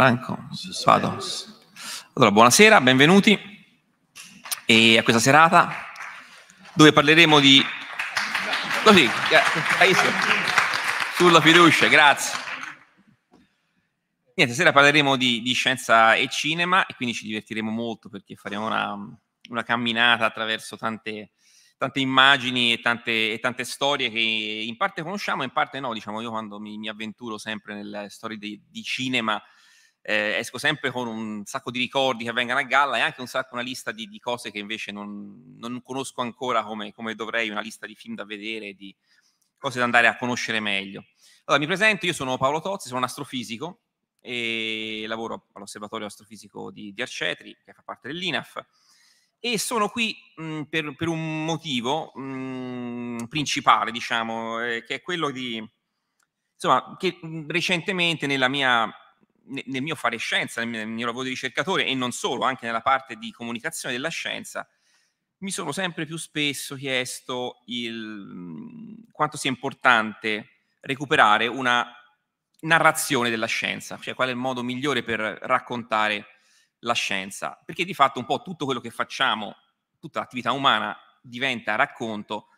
Franco, vado. Allora, buonasera, benvenuti e a questa serata dove parleremo di... Così, eh, sulla fiducia, grazie. Niente, stasera parleremo di, di, scienza e cinema e quindi ci divertiremo molto perché faremo una, una camminata attraverso tante, tante immagini e tante, e tante, storie che in parte conosciamo, in parte no. Diciamo, io quando mi, mi avventuro sempre nelle storie di, di cinema eh, esco sempre con un sacco di ricordi che vengano a galla e anche un sacco una lista di, di cose che invece non, non conosco ancora come, come, dovrei, una lista di film da vedere, di cose da andare a conoscere meglio. Allora, mi presento, io sono Paolo Tozzi, sono un astrofisico e lavoro all'Osservatorio Astrofisico di, di Arcetri, che fa parte dell'INAF, e sono qui mh, per, per, un motivo mh, principale, diciamo, eh, che è quello di... Insomma, che recentemente nella mia nel mio fare scienza, nel mio lavoro di ricercatore e non solo, anche nella parte di comunicazione della scienza, mi sono sempre più spesso chiesto il, quanto sia importante recuperare una narrazione della scienza, cioè qual è il modo migliore per raccontare la scienza, perché di fatto un po' tutto quello che facciamo, tutta l'attività umana diventa racconto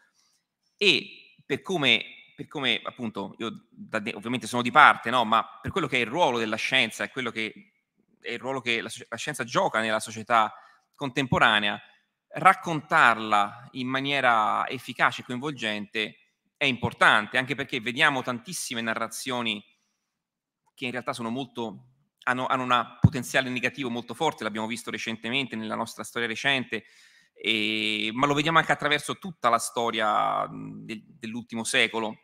e per come per come appunto io da, ovviamente sono di parte, no? ma per quello che è il ruolo della scienza e quello che è il ruolo che la, la scienza gioca nella società contemporanea, raccontarla in maniera efficace e coinvolgente è importante, anche perché vediamo tantissime narrazioni che in realtà sono molto hanno, hanno un potenziale negativo molto forte, l'abbiamo visto recentemente nella nostra storia recente, e, ma lo vediamo anche attraverso tutta la storia del, dell'ultimo secolo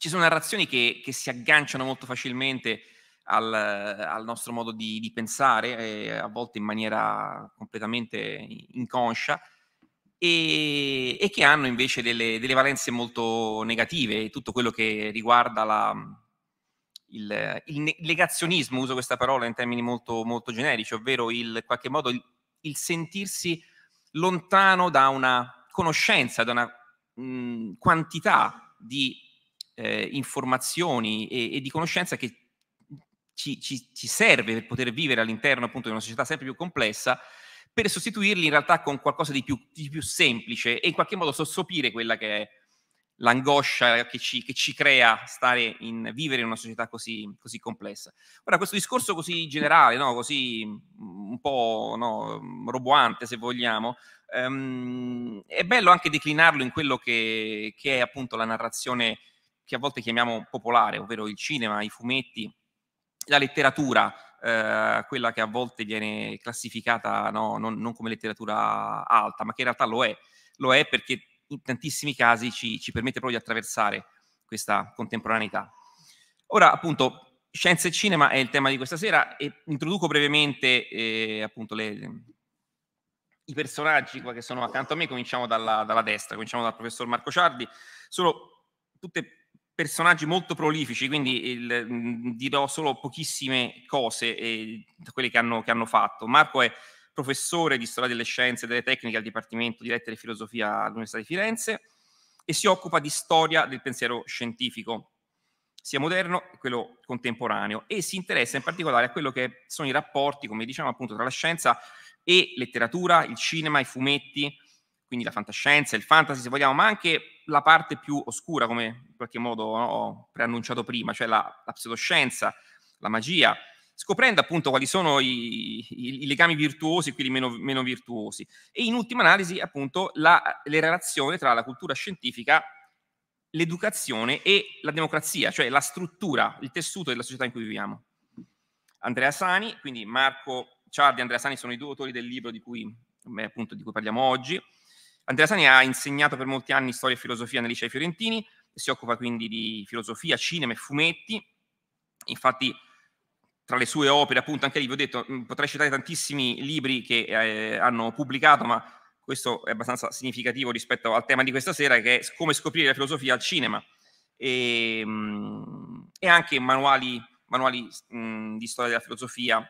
ci sono narrazioni che, che si agganciano molto facilmente al, al nostro modo di, di pensare, eh, a volte in maniera completamente inconscia, e, e che hanno invece delle, delle, valenze molto negative, tutto quello che riguarda la, il, il, legazionismo, uso questa parola in termini molto, molto generici, ovvero in qualche modo il, il sentirsi lontano da una conoscenza, da una mh, quantità di eh, informazioni e, e, di conoscenza che ci, ci, ci serve per poter vivere all'interno appunto di una società sempre più complessa per sostituirli in realtà con qualcosa di più, di più semplice e in qualche modo sossopire quella che è l'angoscia che ci, che ci crea stare in, vivere in una società così, così complessa. Ora, questo discorso così generale, no? così mm, un po' no? roboante, se vogliamo, ehm, è bello anche declinarlo in quello che, che è appunto la narrazione che a volte chiamiamo popolare, ovvero il cinema, i fumetti, la letteratura, eh, quella che a volte viene classificata no, non, non, come letteratura alta, ma che in realtà lo è, lo è perché in tantissimi casi ci, ci permette proprio di attraversare questa contemporaneità. Ora, appunto, Scienza e cinema è il tema di questa sera e introduco brevemente eh, appunto le, le, i personaggi qua che sono accanto a me. Cominciamo dalla, dalla, destra, cominciamo dal professor Marco Ciardi. Sono tutte personaggi molto prolifici, quindi il, dirò solo pochissime cose eh, da quelle che hanno, che hanno, fatto. Marco è professore di storia delle scienze e delle tecniche al Dipartimento di Lettere e Filosofia all'Università di Firenze e si occupa di storia del pensiero scientifico, sia moderno che quello contemporaneo, e si interessa in particolare a quello che sono i rapporti, come diciamo appunto, tra la scienza e letteratura, il cinema, i fumetti, quindi la fantascienza, il fantasy se vogliamo, ma anche la parte più oscura, come in qualche modo no, ho preannunciato prima, cioè la, la pseudoscienza, la magia, scoprendo appunto quali sono i, i, i legami virtuosi e quelli meno, meno, virtuosi. E in ultima analisi, appunto, la, le relazioni tra la cultura scientifica, l'educazione e la democrazia, cioè la struttura, il tessuto della società in cui viviamo. Andrea Sani, quindi Marco Ciardi e Andrea Sani sono i due autori del libro di cui, eh, appunto, di cui parliamo oggi. Andrea Sani ha insegnato per molti anni storia e filosofia nei licei fiorentini, si occupa quindi di filosofia, cinema e fumetti. Infatti, tra le sue opere, appunto, anche lì vi ho detto, potrei citare tantissimi libri che eh, hanno pubblicato, ma questo è abbastanza significativo rispetto al tema di questa sera, che è come scoprire la filosofia al cinema. E, e anche manuali, manuali mh, di storia della filosofia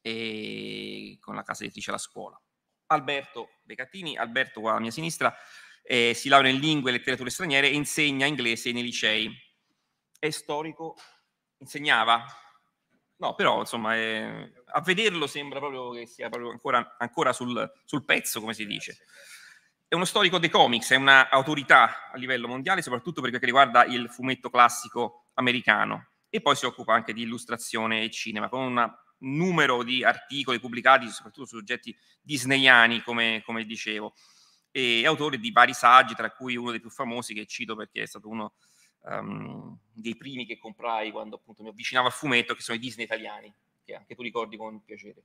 e, con la casa editrice alla Scuola. Alberto Becattini, Alberto qua alla mia sinistra, eh, si laurea in lingue e letterature straniere e insegna inglese nei licei. È storico, insegnava. No, però insomma, eh, a vederlo sembra proprio che sia proprio ancora, ancora sul, sul, pezzo, come si dice. È uno storico dei comics, è un'autorità a livello mondiale, soprattutto per quel che riguarda il fumetto classico americano. E poi si occupa anche di illustrazione e cinema, con una numero di articoli pubblicati soprattutto su soggetti disneyani, come, come dicevo, e autore di vari saggi, tra cui uno dei più famosi che cito perché è stato uno um, dei primi che comprai quando appunto mi avvicinavo al fumetto, che sono i Disney italiani, che anche tu ricordi con piacere.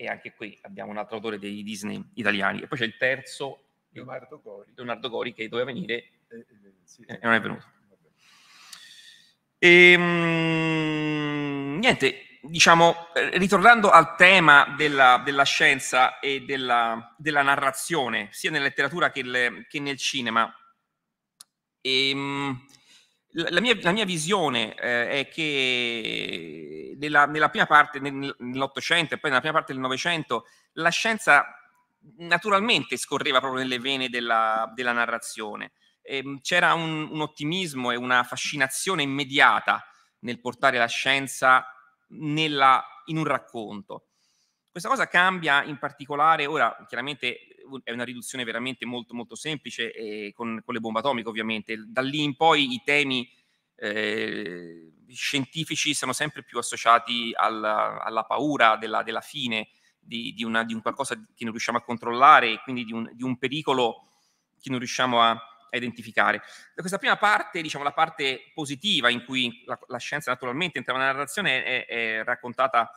E anche qui abbiamo un altro autore dei Disney italiani. E poi c'è il terzo, Leonardo Gori, Leonardo Gori che doveva venire eh, eh, sì, eh, e non è venuto. E, ehm, mh, niente, diciamo, eh, ritornando al tema della, della scienza e della, della, narrazione, sia nella letteratura che, le, che nel cinema, ehm, la, mia, la, mia, visione eh, è che nella, nella prima parte, dell'Ottocento e poi nella prima parte del Novecento, la scienza naturalmente scorreva proprio nelle vene della, della narrazione. Ehm, c'era un, un ottimismo e una fascinazione immediata nel portare la scienza nella, in un racconto. Questa cosa cambia in particolare, ora chiaramente è una riduzione veramente molto molto semplice eh, con, con, le bombe atomiche ovviamente, da lì in poi i temi eh, scientifici sono sempre più associati alla, alla paura della, della fine, di, di, una, di, un qualcosa che non riusciamo a controllare e quindi di un, di un pericolo che non riusciamo a, a identificare. Da questa prima parte, diciamo, la parte positiva in cui la, la scienza naturalmente entra nella narrazione è, è, raccontata,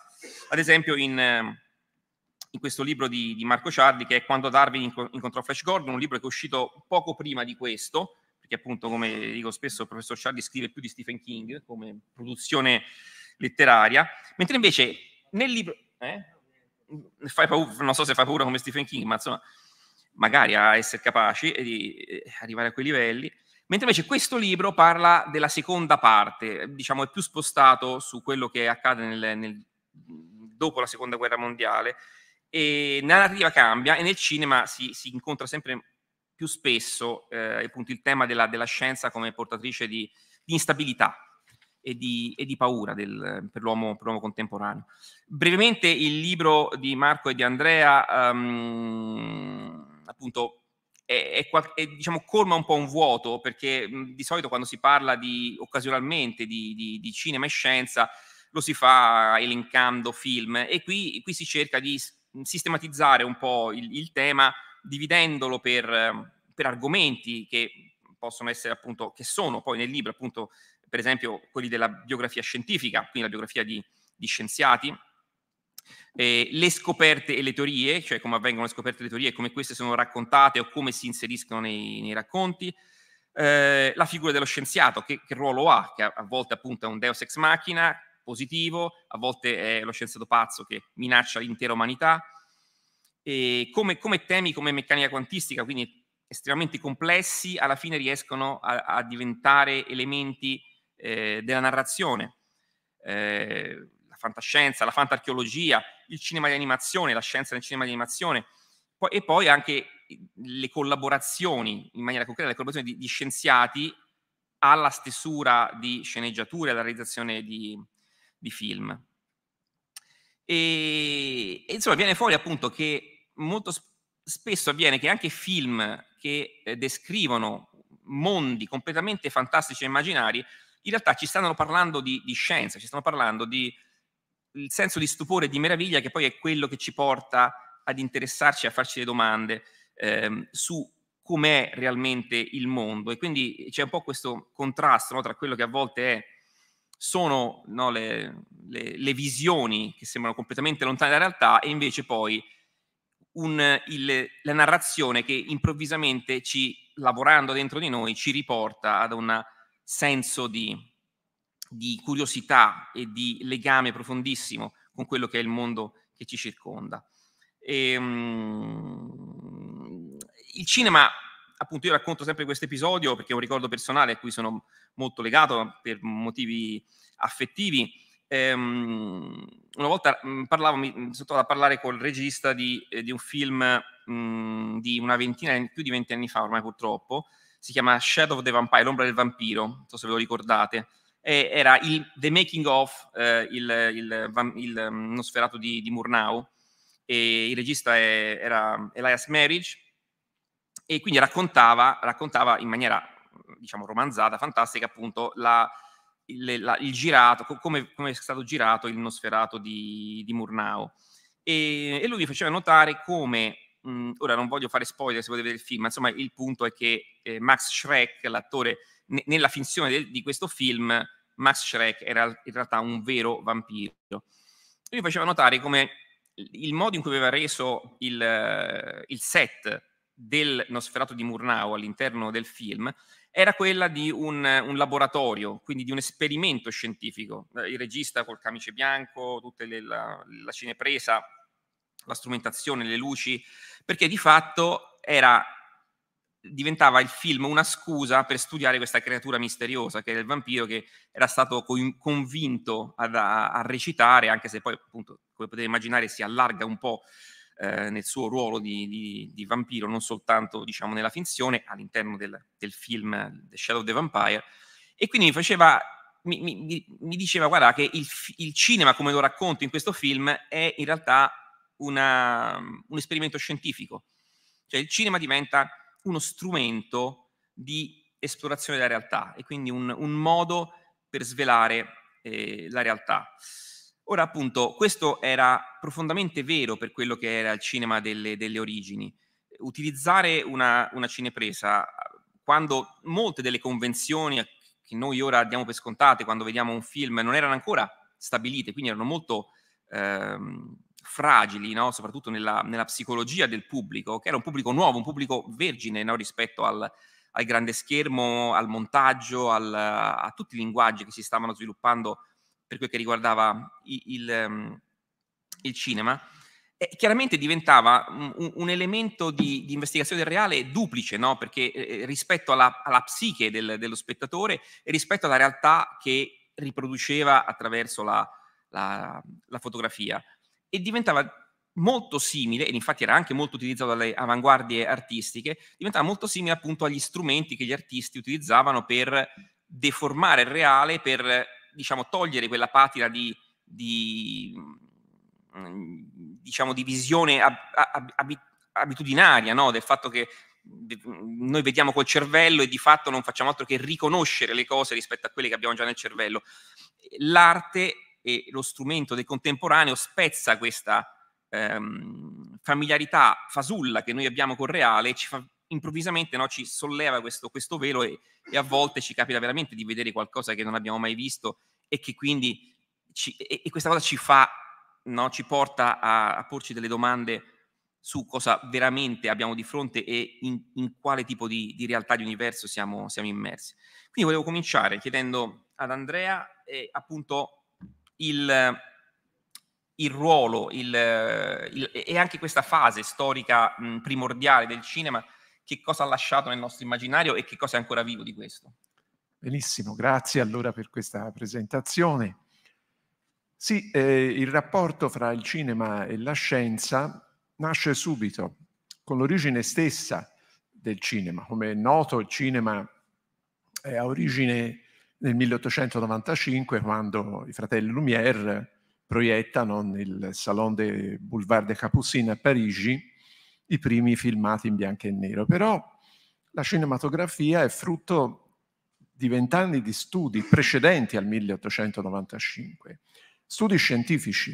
ad esempio, in, in questo libro di, di, Marco Ciardi, che è Quando Darwin incontrò Flash Gordon, un libro che è uscito poco prima di questo, perché appunto, come dico spesso, il professor Ciardi scrive più di Stephen King come produzione letteraria, mentre invece nel libro... Eh? Fai paura, non so se fai paura come Stephen King, ma insomma, magari a essere capaci eh, di eh, arrivare a quei livelli, mentre invece questo libro parla della seconda parte, diciamo è più spostato su quello che accade nel, nel, dopo la seconda guerra mondiale, e la narrativa cambia e nel cinema si, si incontra sempre più spesso eh, appunto il tema della, della scienza come portatrice di, di instabilità e di, e di paura del, per, l'uomo, per, l'uomo, contemporaneo. Brevemente il libro di Marco e di Andrea um, appunto è, è, è, diciamo, colma un po' un vuoto, perché mh, di solito quando si parla di, occasionalmente di, di, di, cinema e scienza lo si fa elencando film e qui, qui si cerca di sistematizzare un po' il, il tema dividendolo per, ehm, per, argomenti che possono essere appunto, che sono poi nel libro appunto, per esempio quelli della biografia scientifica, quindi la biografia di, di scienziati, eh, le scoperte e le teorie, cioè come avvengono le scoperte e le teorie, come queste sono raccontate o come si inseriscono nei, nei racconti, eh, la figura dello scienziato, che, che ruolo ha, che a, a, volte appunto è un deus ex machina positivo, a volte è lo scienziato pazzo che minaccia l'intera umanità, e come, come temi come meccanica quantistica, quindi estremamente complessi, alla fine riescono a, a diventare elementi eh, della narrazione. Eh, fantascienza, la fantarcheologia, il cinema di animazione, la scienza nel cinema di animazione, poi, e poi anche le collaborazioni, in maniera concreta, le collaborazioni di, di scienziati alla stesura di sceneggiature, alla realizzazione di, di film. E, e, insomma viene fuori appunto che molto sp- spesso avviene che anche film che eh, descrivono mondi completamente fantastici e immaginari, in realtà ci stanno parlando di, di scienza, ci stanno parlando di il senso di stupore e di meraviglia che poi è quello che ci porta ad interessarci, a farci le domande ehm, su com'è realmente il mondo e quindi c'è un po' questo contrasto no, tra quello che a volte è, sono no, le, le, le, visioni che sembrano completamente lontane dalla realtà e invece poi un, il, la narrazione che improvvisamente ci, lavorando dentro di noi, ci riporta ad un senso di di curiosità e di legame profondissimo con quello che è il mondo che ci circonda. E, um, il cinema, appunto, io racconto sempre questo episodio perché è un ricordo personale a cui sono molto legato per motivi affettivi. Um, una volta mm, parlavo, mi mm, sono trovato a parlare col regista di, eh, di un film um, di una ventina, più di venti anni fa ormai purtroppo, si chiama Shadow of the Vampire, l'ombra del vampiro, non so se ve lo ricordate, eh, era il The Making of eh, il, il, il, um, Nosferatu di, di Murnau, e il regista è, era Elias Marriage, e quindi raccontava, raccontava in maniera mm, diciamo romanzata, fantastica appunto la, il, la, il, girato, come, come, è stato girato il Nosferato di, di Murnau. E, e, lui mi faceva notare come, mh, mm, ora non voglio fare spoiler se volete vedere il film, ma insomma il punto è che eh, Max Schreck, l'attore ne, nella finzione del, di questo film Max Schreck era in realtà un vero vampiro. Lui faceva notare come il modo in cui aveva reso il, il set del Nosferato di Murnau all'interno del film era quella di un, un, laboratorio, quindi di un esperimento scientifico. Il regista col camice bianco, tutta la, la cinepresa, la strumentazione, le luci, perché di fatto era diventava il film una scusa per studiare questa creatura misteriosa che era il vampiro che era stato co- convinto ad, a, a, recitare, anche se poi appunto come potete immaginare si allarga un po' eh, nel suo ruolo di, di, di, vampiro, non soltanto diciamo nella finzione, all'interno del, del film The Shadow of the Vampire, e quindi mi faceva mi, mi, mi, diceva guarda che il, il, cinema come lo racconto in questo film è in realtà una, un esperimento scientifico cioè il cinema diventa uno strumento di esplorazione della realtà e quindi un, un modo per svelare eh, la realtà. Ora appunto questo era profondamente vero per quello che era il cinema delle, delle origini. Utilizzare una, una, cinepresa quando molte delle convenzioni che noi ora diamo per scontate quando vediamo un film non erano ancora stabilite, quindi erano molto ehm, fragili, no? soprattutto nella, nella, psicologia del pubblico, che era un pubblico nuovo, un pubblico vergine no? rispetto al, al, grande schermo, al montaggio, al, a tutti i linguaggi che si stavano sviluppando per quel che riguardava il, il, ehm, il cinema. E chiaramente diventava un, un elemento di, di, investigazione del reale duplice, no? perché eh, eh, rispetto alla, alla psiche del, dello spettatore e rispetto alla realtà che riproduceva attraverso la, la, la fotografia e diventava molto simile, ed infatti era anche molto utilizzato dalle avanguardie artistiche, diventava molto simile appunto agli strumenti che gli artisti utilizzavano per deformare il reale, per diciamo togliere quella patina di, di diciamo di visione ab, ab, abitudinaria no? del fatto che noi vediamo col cervello e di fatto non facciamo altro che riconoscere le cose rispetto a quelle che abbiamo già nel cervello. L'arte e lo strumento del contemporaneo spezza questa ehm, familiarità fasulla che noi abbiamo col reale e ci fa improvvisamente no, ci solleva questo, questo velo e, e, a volte ci capita veramente di vedere qualcosa che non abbiamo mai visto e che quindi ci, e, e questa cosa ci fa, no, ci porta a, a, porci delle domande su cosa veramente abbiamo di fronte e in, in quale tipo di, di, realtà, di universo siamo, siamo immersi. Quindi volevo cominciare chiedendo ad Andrea eh, appunto il, il ruolo il, e anche questa fase storica mh, primordiale del cinema, che cosa ha lasciato nel nostro immaginario e che cosa è ancora vivo di questo. Benissimo, grazie allora per questa presentazione. Sì, eh, il rapporto fra il cinema e la scienza nasce subito con l'origine stessa del cinema. Come è noto, il cinema ha origine nel 1895 quando i fratelli Lumière proiettano nel Salon de Boulevard des Capucines a Parigi i primi filmati in bianco e nero. Però la cinematografia è frutto di vent'anni di studi precedenti al 1895, studi scientifici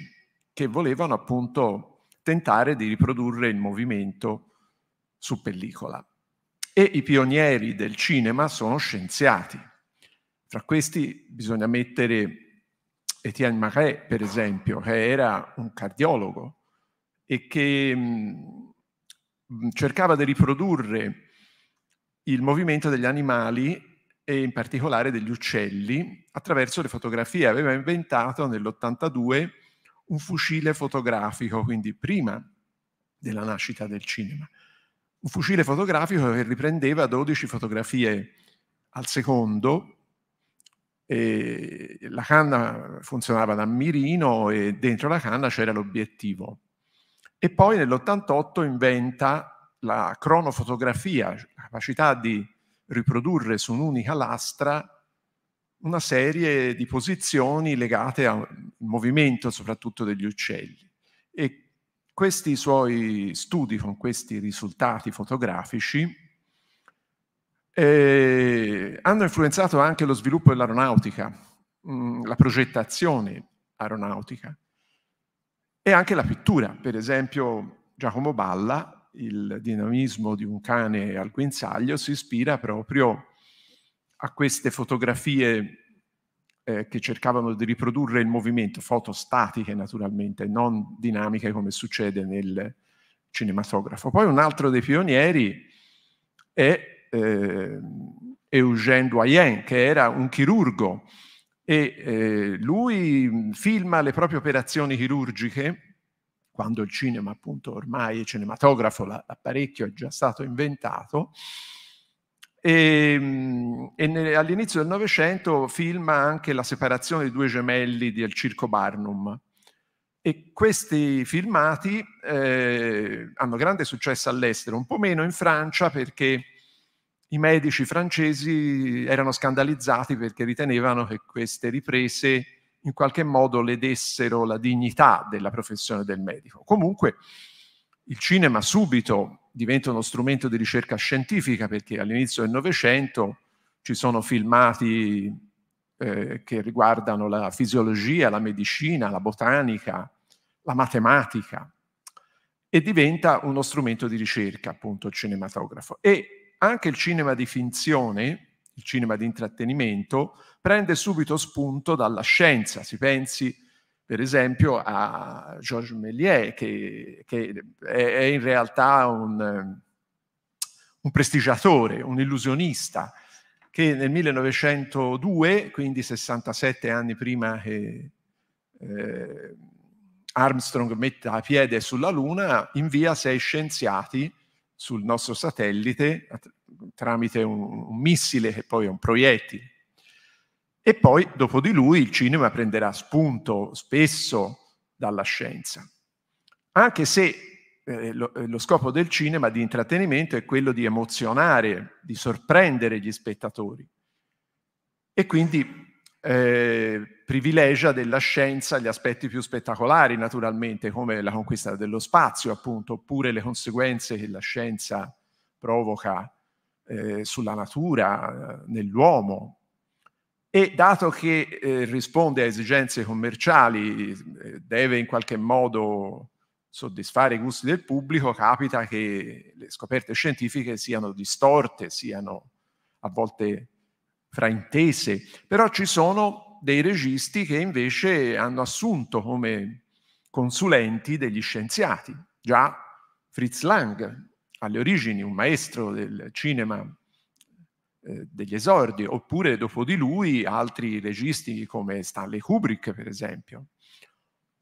che volevano appunto tentare di riprodurre il movimento su pellicola. E i pionieri del cinema sono scienziati. Fra questi bisogna mettere Etienne Marais, per esempio, che era un cardiologo e che cercava di riprodurre il movimento degli animali e in particolare degli uccelli attraverso le fotografie. Aveva inventato nell'82 un fucile fotografico, quindi prima della nascita del cinema. Un fucile fotografico che riprendeva 12 fotografie al secondo e la canna funzionava da mirino e dentro la canna c'era l'obiettivo. E poi nell'88 inventa la cronofotografia, la capacità di riprodurre su un'unica lastra una serie di posizioni legate al movimento soprattutto degli uccelli. E questi suoi studi con questi risultati fotografici eh, hanno influenzato anche lo sviluppo dell'aeronautica, mm, la progettazione aeronautica e anche la pittura. Per esempio Giacomo Balla, il dinamismo di un cane al guinzaglio, si ispira proprio a queste fotografie eh, che cercavano di riprodurre il movimento, fotostatiche naturalmente, non dinamiche come succede nel cinematografo. Poi un altro dei pionieri è eh, Eugène Doyen, che era un chirurgo, e eh, lui mm, filma le proprie operazioni chirurgiche, quando il cinema appunto ormai, il cinematografo, l'apparecchio è già stato inventato, ehm, e, e all'inizio del Novecento filma anche la separazione dei due gemelli del circo Barnum. E questi filmati eh, hanno grande successo all'estero, un po' meno in Francia perché i medici francesi erano scandalizzati perché ritenevano che queste riprese in qualche modo ledessero la dignità della professione del medico. Comunque il cinema subito diventa uno strumento di ricerca scientifica perché all'inizio del Novecento ci sono filmati eh, che riguardano la fisiologia, la medicina, la botanica, la matematica e diventa uno strumento di ricerca appunto il cinematografo. E anche il cinema di finzione, il cinema di intrattenimento, prende subito spunto dalla scienza. Si pensi per esempio a Georges Méliès, che, che è, è, in realtà un, un prestigiatore, un illusionista, che nel 1902, quindi 67 anni prima che eh, Armstrong metta piede sulla Luna, invia sei scienziati sul nostro satellite tramite un, un missile che poi è un proiettile. E poi dopo di lui il cinema prenderà spunto spesso dalla scienza, anche se eh, lo, eh, lo, scopo del cinema di intrattenimento è quello di emozionare, di sorprendere gli spettatori e quindi eh, privilegia della scienza gli aspetti più spettacolari naturalmente come la conquista dello spazio appunto oppure le conseguenze che la scienza provoca eh, sulla natura, eh, nell'uomo. E dato che eh, risponde a esigenze commerciali, eh, deve in qualche modo soddisfare i gusti del pubblico, capita che le scoperte scientifiche siano distorte, siano a volte fraintese, però ci sono dei registi che invece hanno assunto come consulenti degli scienziati, già Fritz Lang alle origini, un maestro del cinema eh, degli esordi, oppure dopo di lui altri registi come Stanley Kubrick, per esempio.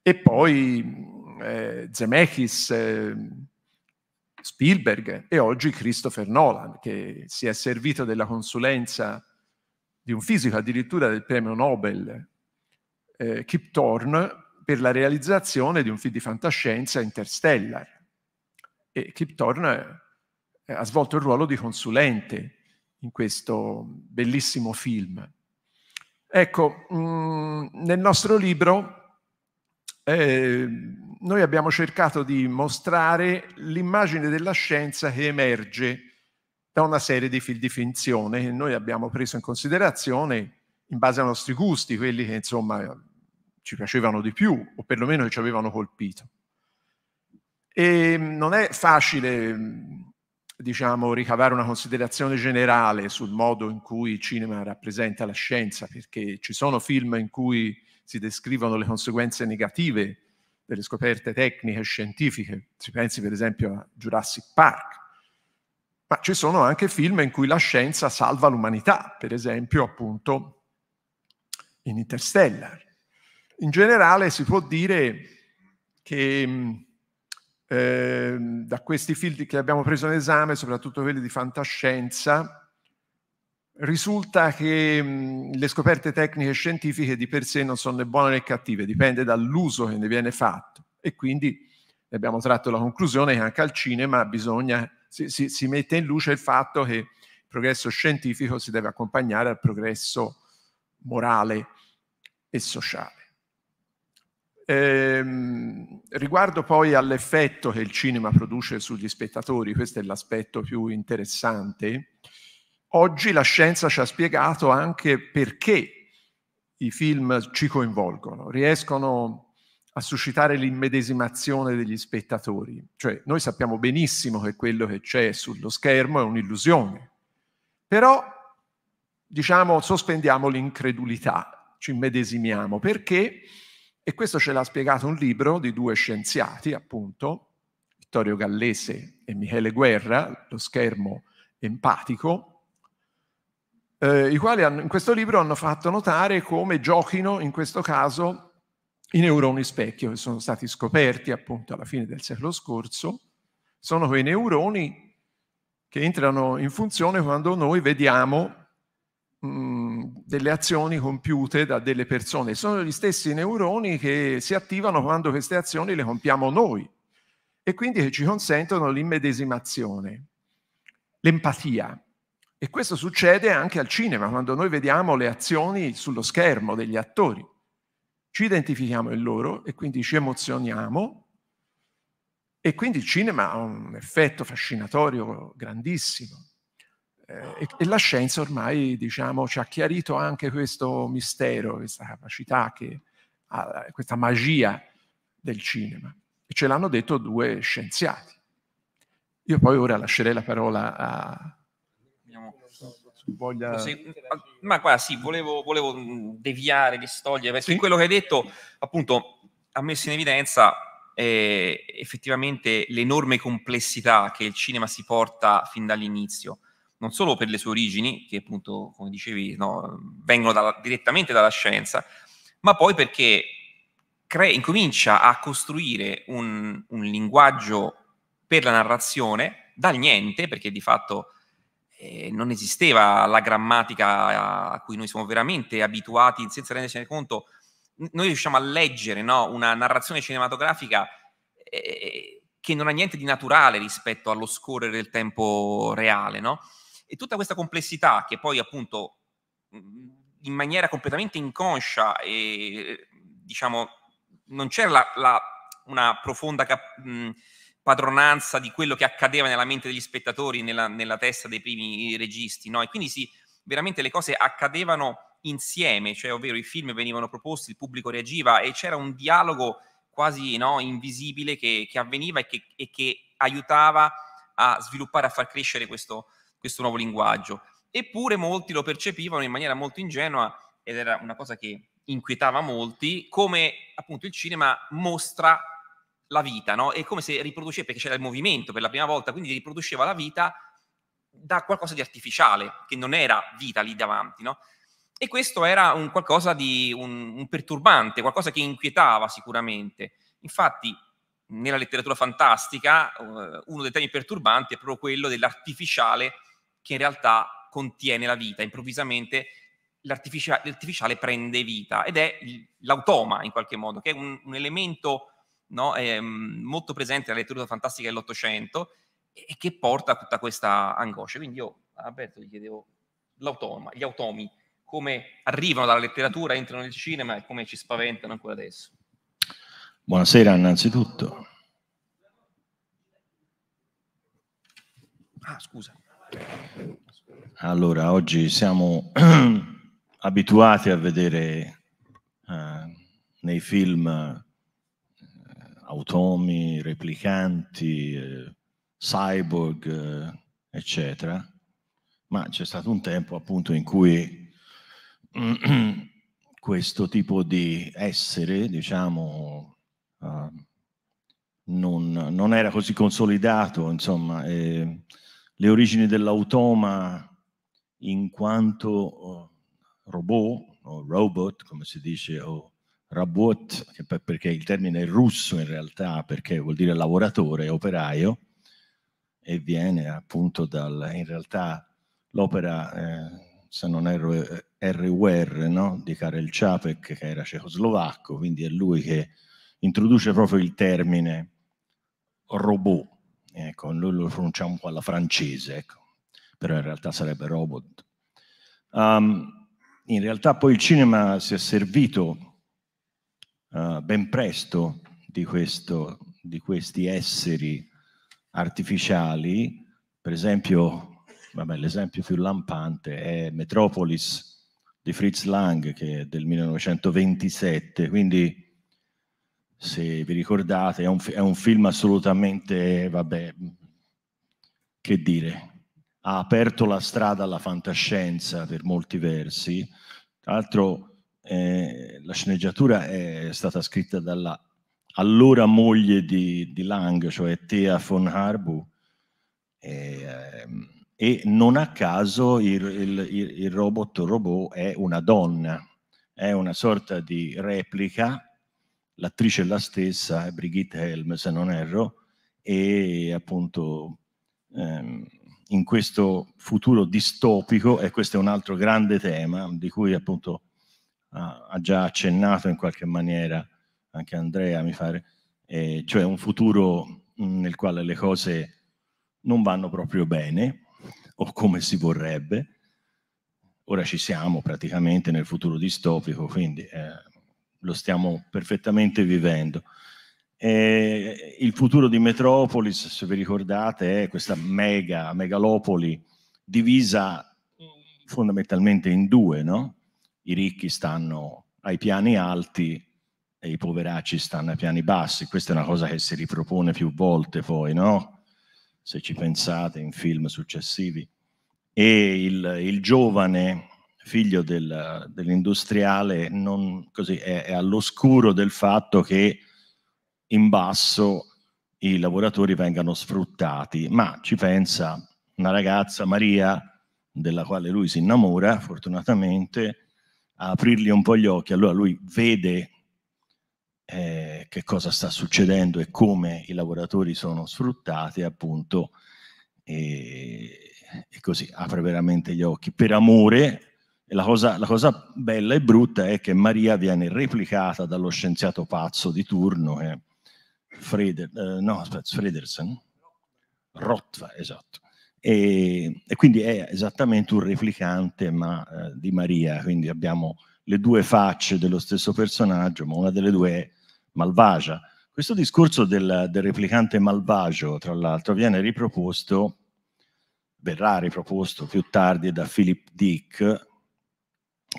E poi eh, Zemeckis, eh, Spielberg e oggi Christopher Nolan, che si è servito della consulenza di un fisico, addirittura del premio Nobel, eh, Kip Thorne, per la realizzazione di un film di fantascienza Interstellar e Thorne ha svolto il ruolo di consulente in questo bellissimo film. Ecco, mm, nel nostro libro eh, noi abbiamo cercato di mostrare l'immagine della scienza che emerge da una serie di film di finzione che noi abbiamo preso in considerazione in base ai nostri gusti, quelli che insomma ci piacevano di più o perlomeno che ci avevano colpito. E ehm, non è facile diciamo, ricavare una considerazione generale sul modo in cui il cinema rappresenta la scienza, perché ci sono film in cui si descrivono le conseguenze negative delle scoperte tecniche e scientifiche, si pensi per esempio a Jurassic Park, ma ci sono anche film in cui la scienza salva l'umanità, per esempio appunto in Interstellar. In generale si può dire che eh, da questi filtri che abbiamo preso in esame, soprattutto quelli di fantascienza, risulta che mh, le scoperte tecniche e scientifiche di per sé non sono né buone né cattive, dipende dall'uso che ne viene fatto e quindi abbiamo tratto la conclusione che anche al cinema bisogna, si, si, si mette in luce il fatto che il progresso scientifico si deve accompagnare al progresso morale e sociale. Ehm, riguardo poi all'effetto che il cinema produce sugli spettatori, questo è l'aspetto più interessante, oggi la scienza ci ha spiegato anche perché i film ci coinvolgono, riescono a suscitare l'immedesimazione degli spettatori. Cioè, noi sappiamo benissimo che quello che c'è sullo schermo è un'illusione, però, diciamo, sospendiamo l'incredulità, ci immedesimiamo, perché e questo ce l'ha spiegato un libro di due scienziati, appunto, Vittorio Gallese e Michele Guerra, lo schermo empatico, eh, i quali hanno, in questo libro hanno fatto notare come giochino, in questo caso, i neuroni specchio, che sono stati scoperti appunto alla fine del secolo scorso, sono quei neuroni che entrano in funzione quando noi vediamo Mm, delle azioni compiute da delle persone. Sono gli stessi neuroni che si attivano quando queste azioni le compiamo noi e quindi che ci consentono l'immedesimazione, l'empatia. E questo succede anche al cinema, quando noi vediamo le azioni sullo schermo degli attori. Ci identifichiamo in loro e quindi ci emozioniamo e quindi il cinema ha un effetto fascinatorio grandissimo. Eh, e, la scienza ormai diciamo, ci ha chiarito anche questo mistero, questa capacità, che, questa magia del cinema. E ce l'hanno detto due scienziati. Io poi ora lascerei la parola a... Voglia... Ma qua sì, volevo, volevo mm, deviare, distogliere, perché sì. quello che hai detto appunto ha messo in evidenza eh, effettivamente l'enorme complessità che il cinema si porta fin dall'inizio non solo per le sue origini, che appunto, come dicevi, no, vengono dalla, direttamente dalla scienza, ma poi perché cre- incomincia a costruire un, un, linguaggio per la narrazione dal niente, perché di fatto eh, non esisteva la grammatica a cui noi siamo veramente abituati, senza rendercene conto, noi riusciamo a leggere no, una narrazione cinematografica eh, che non ha niente di naturale rispetto allo scorrere del tempo reale, no? E tutta questa complessità che poi appunto mm, mm, in maniera completamente inconscia e diciamo non c'era la, la, una profonda cap- mm, padronanza di quello che accadeva nella mente degli spettatori, nella, nella testa dei primi registi, no? E quindi sì, veramente le cose accadevano insieme, cioè ovvero i film venivano proposti, il pubblico reagiva e c'era un dialogo quasi no, invisibile che, che avveniva e che, e che aiutava a sviluppare, a far crescere questo, questo nuovo linguaggio. Eppure molti lo percepivano in maniera molto ingenua ed era una cosa che inquietava molti, come appunto il cinema mostra la vita, no? È come se riproduceva, perché c'era il movimento per la prima volta, quindi riproduceva la vita da qualcosa di artificiale, che non era vita lì davanti, no? E questo era un qualcosa di un, un perturbante, qualcosa che inquietava sicuramente. Infatti, nella letteratura fantastica, eh, uno dei temi perturbanti è proprio quello dell'artificiale che in realtà contiene la vita, improvvisamente l'artificiale, l'artificiale prende vita ed è l'automa in qualche modo, che è un, un elemento no, eh, molto presente nella letteratura fantastica dell'Ottocento e che porta a tutta questa angoscia. Quindi io a Alberto gli chiedevo l'automa, gli automi, come arrivano dalla letteratura, entrano nel cinema e come ci spaventano ancora adesso. Buonasera innanzitutto. Ah, scusa. Allora, oggi siamo abituati a vedere eh, nei film eh, automi, replicanti, eh, cyborg, eh, eccetera, ma c'è stato un tempo appunto in cui questo tipo di essere, diciamo, eh, non, non, era così consolidato, insomma, Eh, le origini dell'automa in quanto oh, robot, o robot come si dice, o robot, perché il termine è russo in realtà, perché vuol dire lavoratore, operaio, e viene appunto dal, in realtà l'opera, eh, se non erro, RUR eh, no? di Karel Čapek, che era cecoslovacco, quindi è lui che introduce proprio il termine robot Ecco, noi lo pronunciamo un po' alla francese, ecco. però in realtà sarebbe robot. Um, in realtà poi il cinema si è servito uh, ben presto di, questo, di questi esseri artificiali, per esempio, vabbè, l'esempio più lampante è Metropolis di Fritz Lang, che è del 1927, quindi se vi ricordate, è un, è un film assolutamente, vabbè, che dire, ha aperto la strada alla fantascienza per molti versi. Tra l'altro eh, la sceneggiatura è stata scritta dalla allora moglie di, di Lang, cioè Thea von Harbu, eh, e non a caso il, il, il robot robot è una donna, è una sorta di replica l'attrice è la stessa, è Brigitte Helm se non erro, e appunto ehm, in questo futuro distopico, e questo è un altro grande tema di cui appunto ha, ha già accennato in qualche maniera anche Andrea, mi pare, eh, cioè un futuro mm, nel quale le cose non vanno proprio bene o come si vorrebbe. Ora ci siamo praticamente nel futuro distopico, quindi eh, lo stiamo perfettamente vivendo. E il futuro di Metropolis, se vi ricordate, è questa mega, megalopoli divisa fondamentalmente in due, no? I ricchi stanno ai piani alti e i poveracci stanno ai piani bassi. Questa è una cosa che si ripropone più volte poi, no? Se ci pensate in film successivi. E il, il giovane figlio del, dell'industriale, non, così, è, è, all'oscuro del fatto che in basso i lavoratori vengano sfruttati, ma ci pensa una ragazza, Maria, della quale lui si innamora, fortunatamente, a aprirgli un po' gli occhi. Allora lui vede eh, che cosa sta succedendo e come i lavoratori sono sfruttati, appunto, e, e così apre veramente gli occhi. Per amore, e la cosa, la cosa bella e brutta è che Maria viene replicata dallo scienziato pazzo di turno che eh, Freder, eh, no, aspetta, Fredersen, Rottva, esatto. E, e, quindi è esattamente un replicante ma, eh, di Maria, quindi abbiamo le due facce dello stesso personaggio, ma una delle due è malvagia. Questo discorso del, del replicante malvagio, tra l'altro, viene riproposto, verrà riproposto più tardi da Philip Dick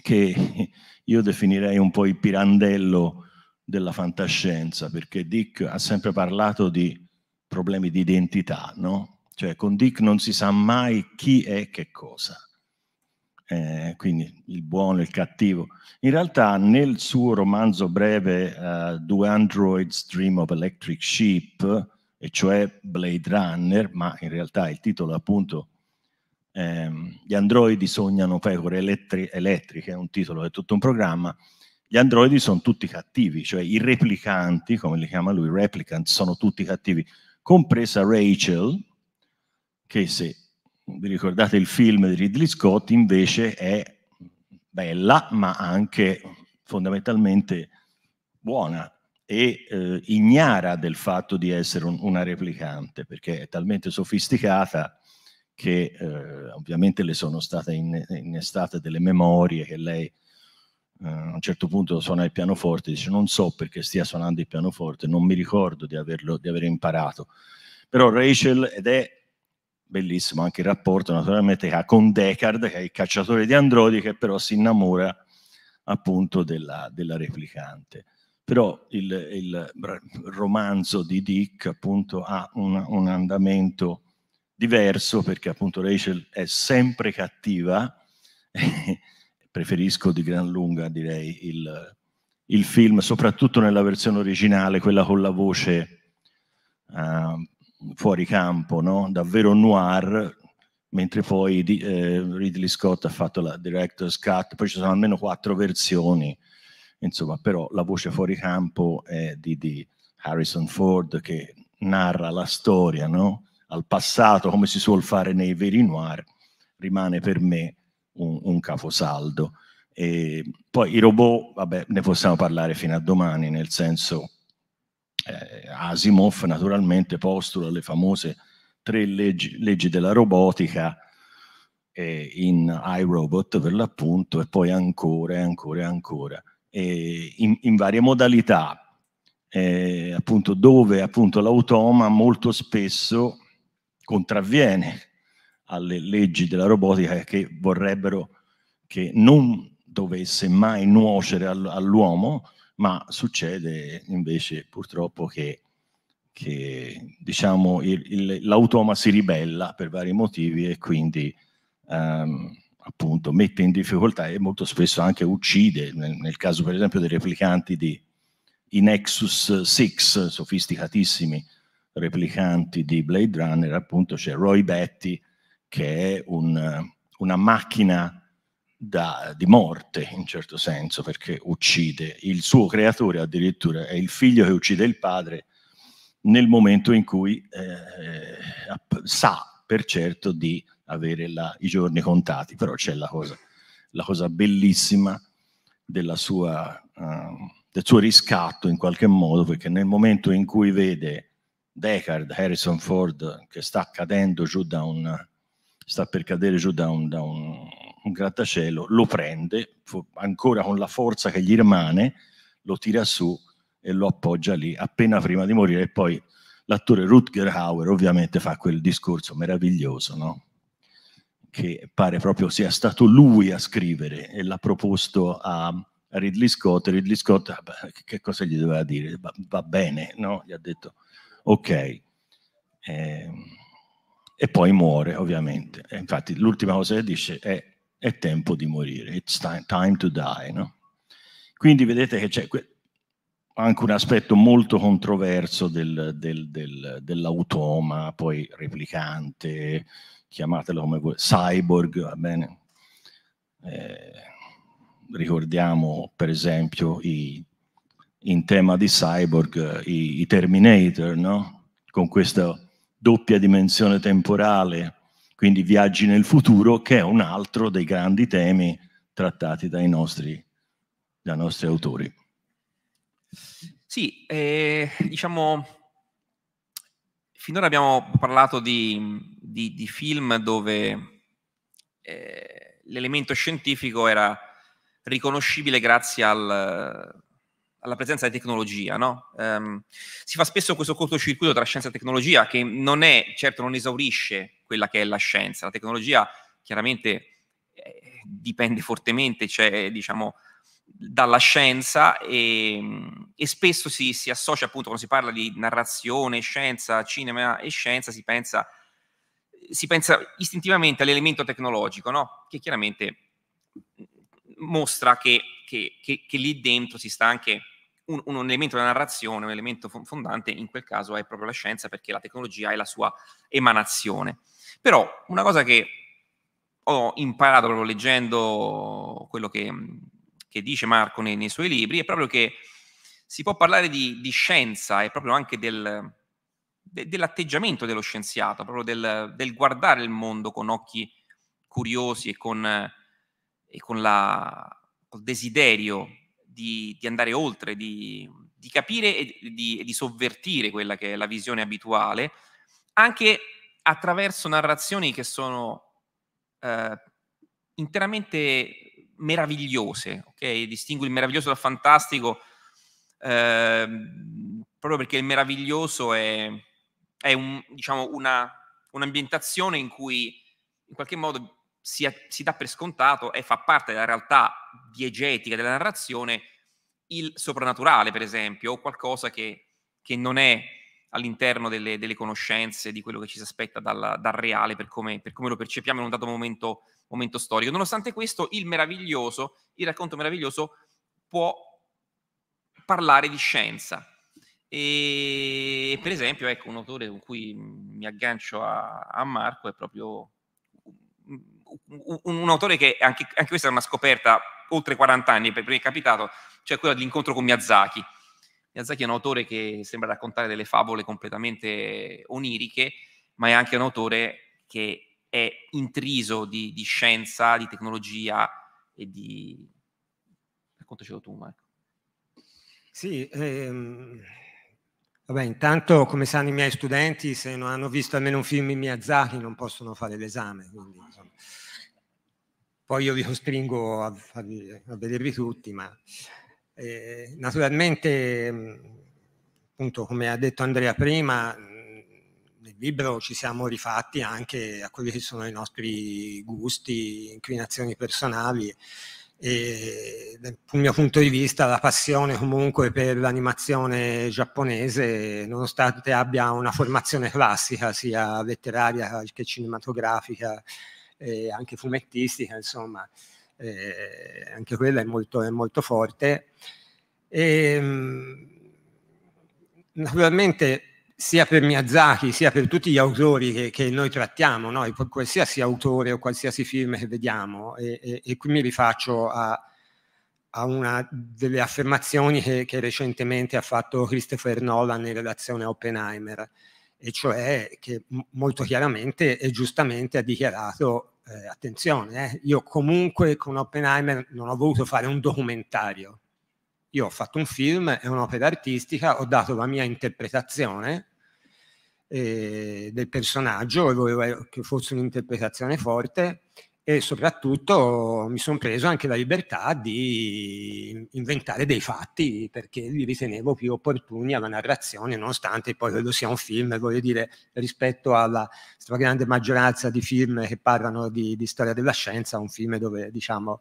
che io definirei un po' il pirandello della fantascienza, perché Dick ha sempre parlato di problemi di identità, no? Cioè con Dick non si sa mai chi è che cosa, eh, quindi il buono, il cattivo. In realtà nel suo romanzo breve uh, Do Androids Dream of Electric Sheep, e cioè Blade Runner, ma in realtà il titolo appunto Ehm, gli androidi sognano pecore elettri- elettriche, è un titolo, è tutto un programma, gli androidi sono tutti cattivi, cioè i replicanti, come li chiama lui, replicant, sono tutti cattivi, compresa Rachel, che se vi ricordate il film di Ridley Scott, invece è bella, ma anche fondamentalmente buona e eh, ignara del fatto di essere un, una replicante, perché è talmente sofisticata che eh, ovviamente le sono state innestate delle memorie che lei eh, a un certo punto suona il pianoforte, dice non so perché stia suonando il pianoforte, non mi ricordo di, averlo, di aver imparato. Però Rachel, ed è bellissimo anche il rapporto naturalmente che ha con Deckard, che è il cacciatore di androidi, che però si innamora appunto della, della replicante. Però il, il, romanzo di Dick appunto ha un, un andamento diverso perché appunto Rachel è sempre cattiva, preferisco di gran lunga direi il, il, film, soprattutto nella versione originale, quella con la voce uh, fuori campo, no? davvero noir, mentre poi di, eh, Ridley Scott ha fatto la director's cut, poi ci sono almeno quattro versioni, insomma però la voce fuori campo è di, di Harrison Ford che narra la storia, no? al passato, come si suol fare nei veri noir, rimane per me un, un caposaldo. E poi i robot, vabbè, ne possiamo parlare fino a domani, nel senso eh, Asimov naturalmente postula le famose tre leggi, leggi della robotica eh, in iRobot per l'appunto e poi ancora e ancora e ancora in, in, varie modalità, eh, appunto dove appunto l'automa molto spesso contravviene alle leggi della robotica che vorrebbero che non dovesse mai nuocere all'uomo, ma succede invece purtroppo che, che diciamo, l'automa si ribella per vari motivi e quindi ehm, appunto mette in difficoltà e molto spesso anche uccide, nel, nel caso per esempio dei replicanti di Nexus 6, sofisticatissimi, replicanti di Blade Runner, appunto c'è Roy Betty che è un, una macchina da, di morte in certo senso perché uccide il suo creatore addirittura, è il figlio che uccide il padre nel momento in cui eh, sa per certo di avere la, i giorni contati, però c'è la cosa, la cosa bellissima sua, uh, del suo riscatto in qualche modo, perché nel momento in cui vede Deckard, Harrison Ford, che sta cadendo giù da un, sta per cadere giù da un, da un, un grattacielo, lo prende, ancora con la forza che gli rimane, lo tira su e lo appoggia lì appena prima di morire e poi l'attore Rutger Hauer ovviamente fa quel discorso meraviglioso, no? che pare proprio sia stato lui a scrivere e l'ha proposto a Ridley Scott. Ridley Scott, che cosa gli doveva dire? Va, va bene, no? gli ha detto Ok. Eh, e poi muore, ovviamente. E infatti l'ultima cosa che dice è è tempo di morire, it's time, time to die. No? Quindi vedete che c'è anche un aspetto molto controverso del, del, del, dell'automa, poi replicante, chiamatelo come vuoi, cyborg, va bene? Eh, ricordiamo per esempio i in tema di cyborg i, i Terminator, no? con questa doppia dimensione temporale, quindi viaggi nel futuro, che è un altro dei grandi temi trattati dai nostri, dai nostri autori. Sì, eh, diciamo, finora abbiamo parlato di, di, di film dove eh, l'elemento scientifico era riconoscibile grazie al, alla presenza di tecnologia, no? um, si fa spesso questo cortocircuito tra scienza e tecnologia che non è, certo non esaurisce quella che è la scienza, la tecnologia chiaramente eh, dipende fortemente, cioè, diciamo, dalla scienza e, ehm, e spesso si, si, associa appunto quando si parla di narrazione, scienza, cinema e scienza, si pensa, si pensa istintivamente all'elemento tecnologico, no? Che chiaramente mostra che, che, che, che, lì dentro si sta anche un, un elemento della narrazione, un elemento fondante, in quel caso è proprio la scienza perché la tecnologia è la sua emanazione. Però una cosa che ho imparato proprio leggendo quello che, che dice Marco nei, nei, suoi libri è proprio che si può parlare di, di scienza e proprio anche del, de, dell'atteggiamento dello scienziato, proprio del, del, guardare il mondo con occhi curiosi e con e con la, col desiderio di, di andare oltre, di, di capire e di, di, sovvertire quella che è la visione abituale, anche attraverso narrazioni che sono eh, interamente meravigliose, ok? Distingo il meraviglioso dal fantastico eh, proprio perché il meraviglioso è, è un, diciamo una, un'ambientazione in cui in qualche modo si, si dà per scontato e fa parte della realtà diegetica della narrazione il soprannaturale, per esempio, o qualcosa che, che non è all'interno delle, delle, conoscenze di quello che ci si aspetta dal, dal reale, per come, per come, lo percepiamo in un dato momento, momento storico. Nonostante questo, il meraviglioso, il racconto meraviglioso può parlare di scienza. E per esempio, ecco, un autore con cui mi aggancio a, a Marco è proprio un, un autore che anche, anche, questa è una scoperta oltre 40 anni, per me è capitato, cioè quello dell'incontro con Miyazaki. Miyazaki è un autore che sembra raccontare delle favole completamente oniriche, ma è anche un autore che è intriso di, di scienza, di tecnologia e di... Raccontacelo tu, Marco. Sì, ehm, vabbè, intanto come sanno i miei studenti, se non hanno visto almeno un film in Miyazaki non possono fare l'esame. Quindi, poi io vi costringo a, a, a vedervi tutti, ma eh, naturalmente, mm, appunto, come ha detto Andrea prima, mm, nel libro ci siamo rifatti anche a quelli che sono i nostri gusti, inclinazioni personali e dal mio punto di vista la passione comunque per l'animazione giapponese nonostante abbia una formazione classica sia letteraria che cinematografica eh, anche fumettistica, insomma, eh, anche quella è molto, è molto forte. E, ehm, naturalmente sia per Miyazaki sia per tutti gli autori che, che noi trattiamo, no? qualsiasi autore o qualsiasi film che vediamo, e, e, e qui mi rifaccio a, a una delle affermazioni che, che, recentemente ha fatto Christopher Nolan in relazione a Oppenheimer e cioè che molto chiaramente e giustamente ha dichiarato eh, attenzione, eh, io comunque con Oppenheimer non ho voluto fare un documentario, io ho fatto un film, è un'opera artistica, ho dato la mia interpretazione eh, del personaggio e volevo che fosse un'interpretazione forte e soprattutto mi sono preso anche la libertà di inventare dei fatti perché li ritenevo più opportuni alla narrazione, nonostante poi quello sia un film, voglio dire, rispetto alla stragrande maggioranza di film che parlano di, di storia della scienza, un film dove diciamo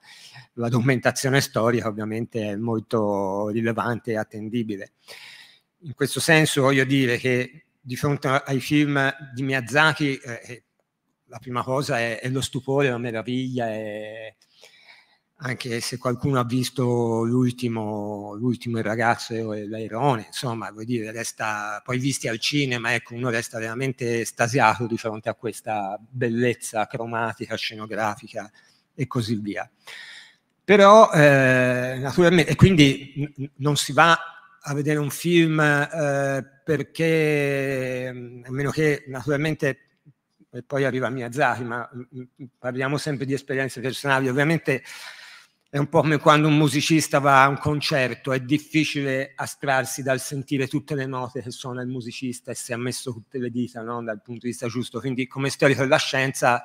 la documentazione storica ovviamente è molto rilevante e attendibile. In questo senso voglio dire che di fronte ai film di Miyazaki, eh, la prima cosa è, è lo stupore, la meraviglia, è, anche se qualcuno ha visto l'ultimo, l'ultimo il ragazzo e l'airone, insomma, vuol dire, resta, poi visti al cinema, ecco, uno resta veramente estasiato di fronte a questa bellezza cromatica, scenografica e così via. Però, eh, naturalmente, quindi n- non si va a vedere un film eh, perché, mm, a meno che naturalmente e poi arriva Miyazaki, ma mm, mm, mm, parliamo sempre di esperienze personali. Ovviamente è un po' come quando un musicista va a un concerto, è difficile astrarsi dal sentire tutte le note che suona il musicista e si è messo tutte le dita no? dal punto di vista giusto. Quindi come storico della scienza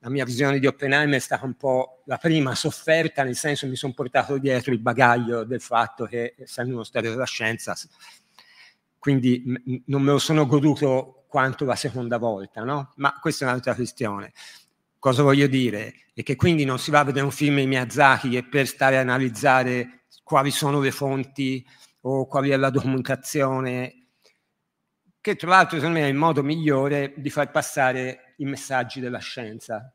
la mia visione di Oppenheimer è stata un po' la prima sofferta, nel senso mi sono portato dietro il bagaglio del fatto che essendo uno storico della scienza, quindi non me lo sono goduto quanto la seconda volta, no? Ma questa è un'altra questione. Cosa voglio dire? È che quindi non si va a vedere un film di Miyazaki e per stare a analizzare quali sono le fonti o quali è la documentazione, che tra l'altro secondo me è il modo migliore di far passare i messaggi della scienza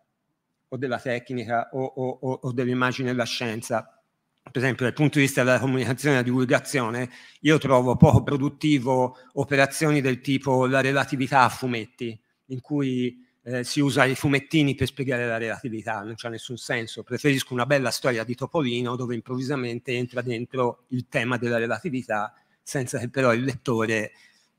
o della tecnica o, o, o dell'immagine della scienza per esempio dal punto di vista della comunicazione e della divulgazione, io trovo poco produttivo operazioni del tipo la relatività a fumetti, in cui eh, si usa i fumettini per spiegare la relatività, non c'è nessun senso. Preferisco una bella storia di Topolino dove improvvisamente entra dentro il tema della relatività, senza che però il lettore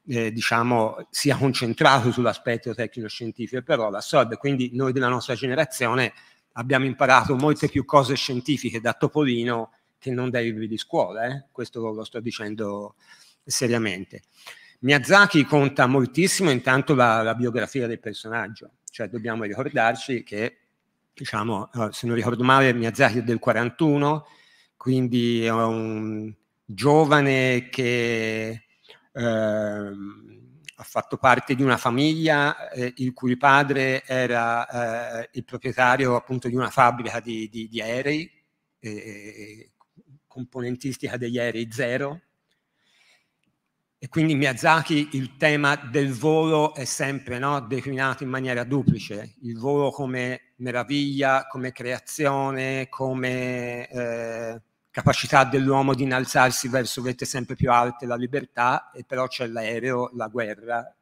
eh, diciamo, sia concentrato sull'aspetto tecnico-scientifico, però l'assorbe. Quindi noi della nostra generazione abbiamo imparato molte più cose scientifiche da Topolino che non dai libri di scuola, eh? questo lo sto dicendo seriamente. Miyazaki conta moltissimo intanto la, la biografia del personaggio, cioè dobbiamo ricordarci che, diciamo, eh, se non ricordo male, Miyazaki è del 41, quindi è un giovane che eh, ha fatto parte di una famiglia eh, il cui padre era eh, il proprietario appunto di una fabbrica di, di, di aerei, componentistica degli aerei zero. E quindi Miyazaki il tema del volo è sempre no, declinato in maniera duplice, il volo come meraviglia, come creazione, come eh, capacità dell'uomo di innalzarsi verso vette sempre più alte, la libertà, e però c'è l'aereo, la guerra,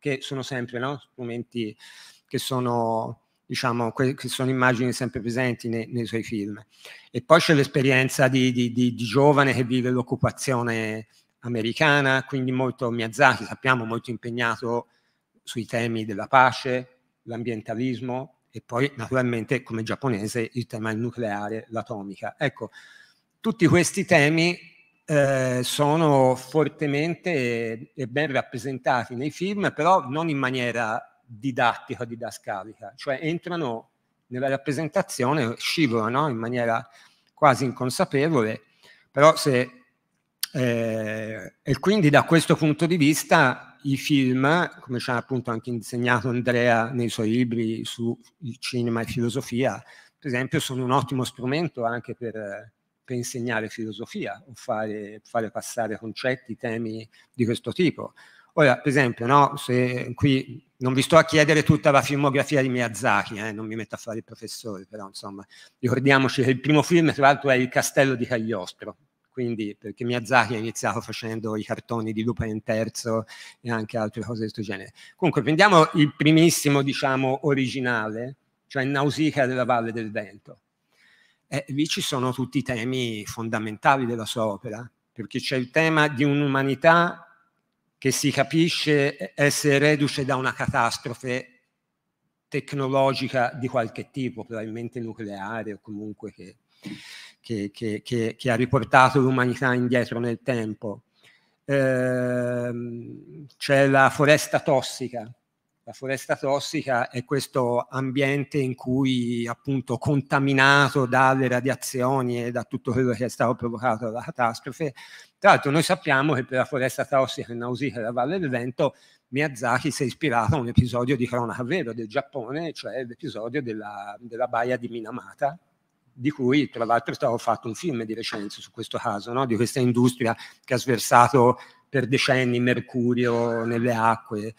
che sono sempre no, strumenti che sono diciamo, que- che sono immagini sempre presenti nei, nei suoi film. E poi c'è l'esperienza di, di, di, di, giovane che vive l'occupazione americana, quindi molto Miyazaki, sappiamo, molto impegnato sui temi della pace, l'ambientalismo e poi naturalmente come giapponese il tema del nucleare, l'atomica. Ecco, tutti questi temi eh, sono fortemente e ben rappresentati nei film, però non in maniera didattica didascalica, cioè entrano nella rappresentazione, scivolano in maniera quasi inconsapevole, però se... Eh, e quindi da questo punto di vista i film, come ci ha appunto anche insegnato Andrea nei suoi libri su cinema e filosofia, per esempio, sono un ottimo strumento anche per, per insegnare filosofia o fare, fare, passare concetti, temi di questo tipo. Ora, per esempio, no, se qui non vi sto a chiedere tutta la filmografia di Miyazaki, eh, non mi metto a fare il professore, però insomma, ricordiamoci che il primo film, tra l'altro, è Il castello di Cagliostro, quindi perché Miyazaki ha iniziato facendo i cartoni di Lupa in Terzo e anche altre cose di questo genere. Comunque, prendiamo il primissimo, diciamo, originale, cioè Nausicaa della Valle del Vento. Eh, lì ci sono tutti i temi fondamentali della sua opera, perché c'è il tema di un'umanità che si capisce essere reduce da una catastrofe tecnologica di qualche tipo, probabilmente nucleare o comunque che, che, che, che ha riportato l'umanità indietro nel tempo. Eh, c'è la foresta tossica. La foresta tossica è questo ambiente in cui, appunto, contaminato dalle radiazioni e da tutto quello che è stato provocato dalla catastrofe, tra l'altro noi sappiamo che per la foresta tossica e nausica della Valle del Vento Miyazaki si è ispirato a un episodio di cronaca vera del Giappone, cioè l'episodio della, della baia di Minamata, di cui tra l'altro ho fatto un film di recenso su questo caso, no? di questa industria che ha sversato per decenni mercurio nelle acque.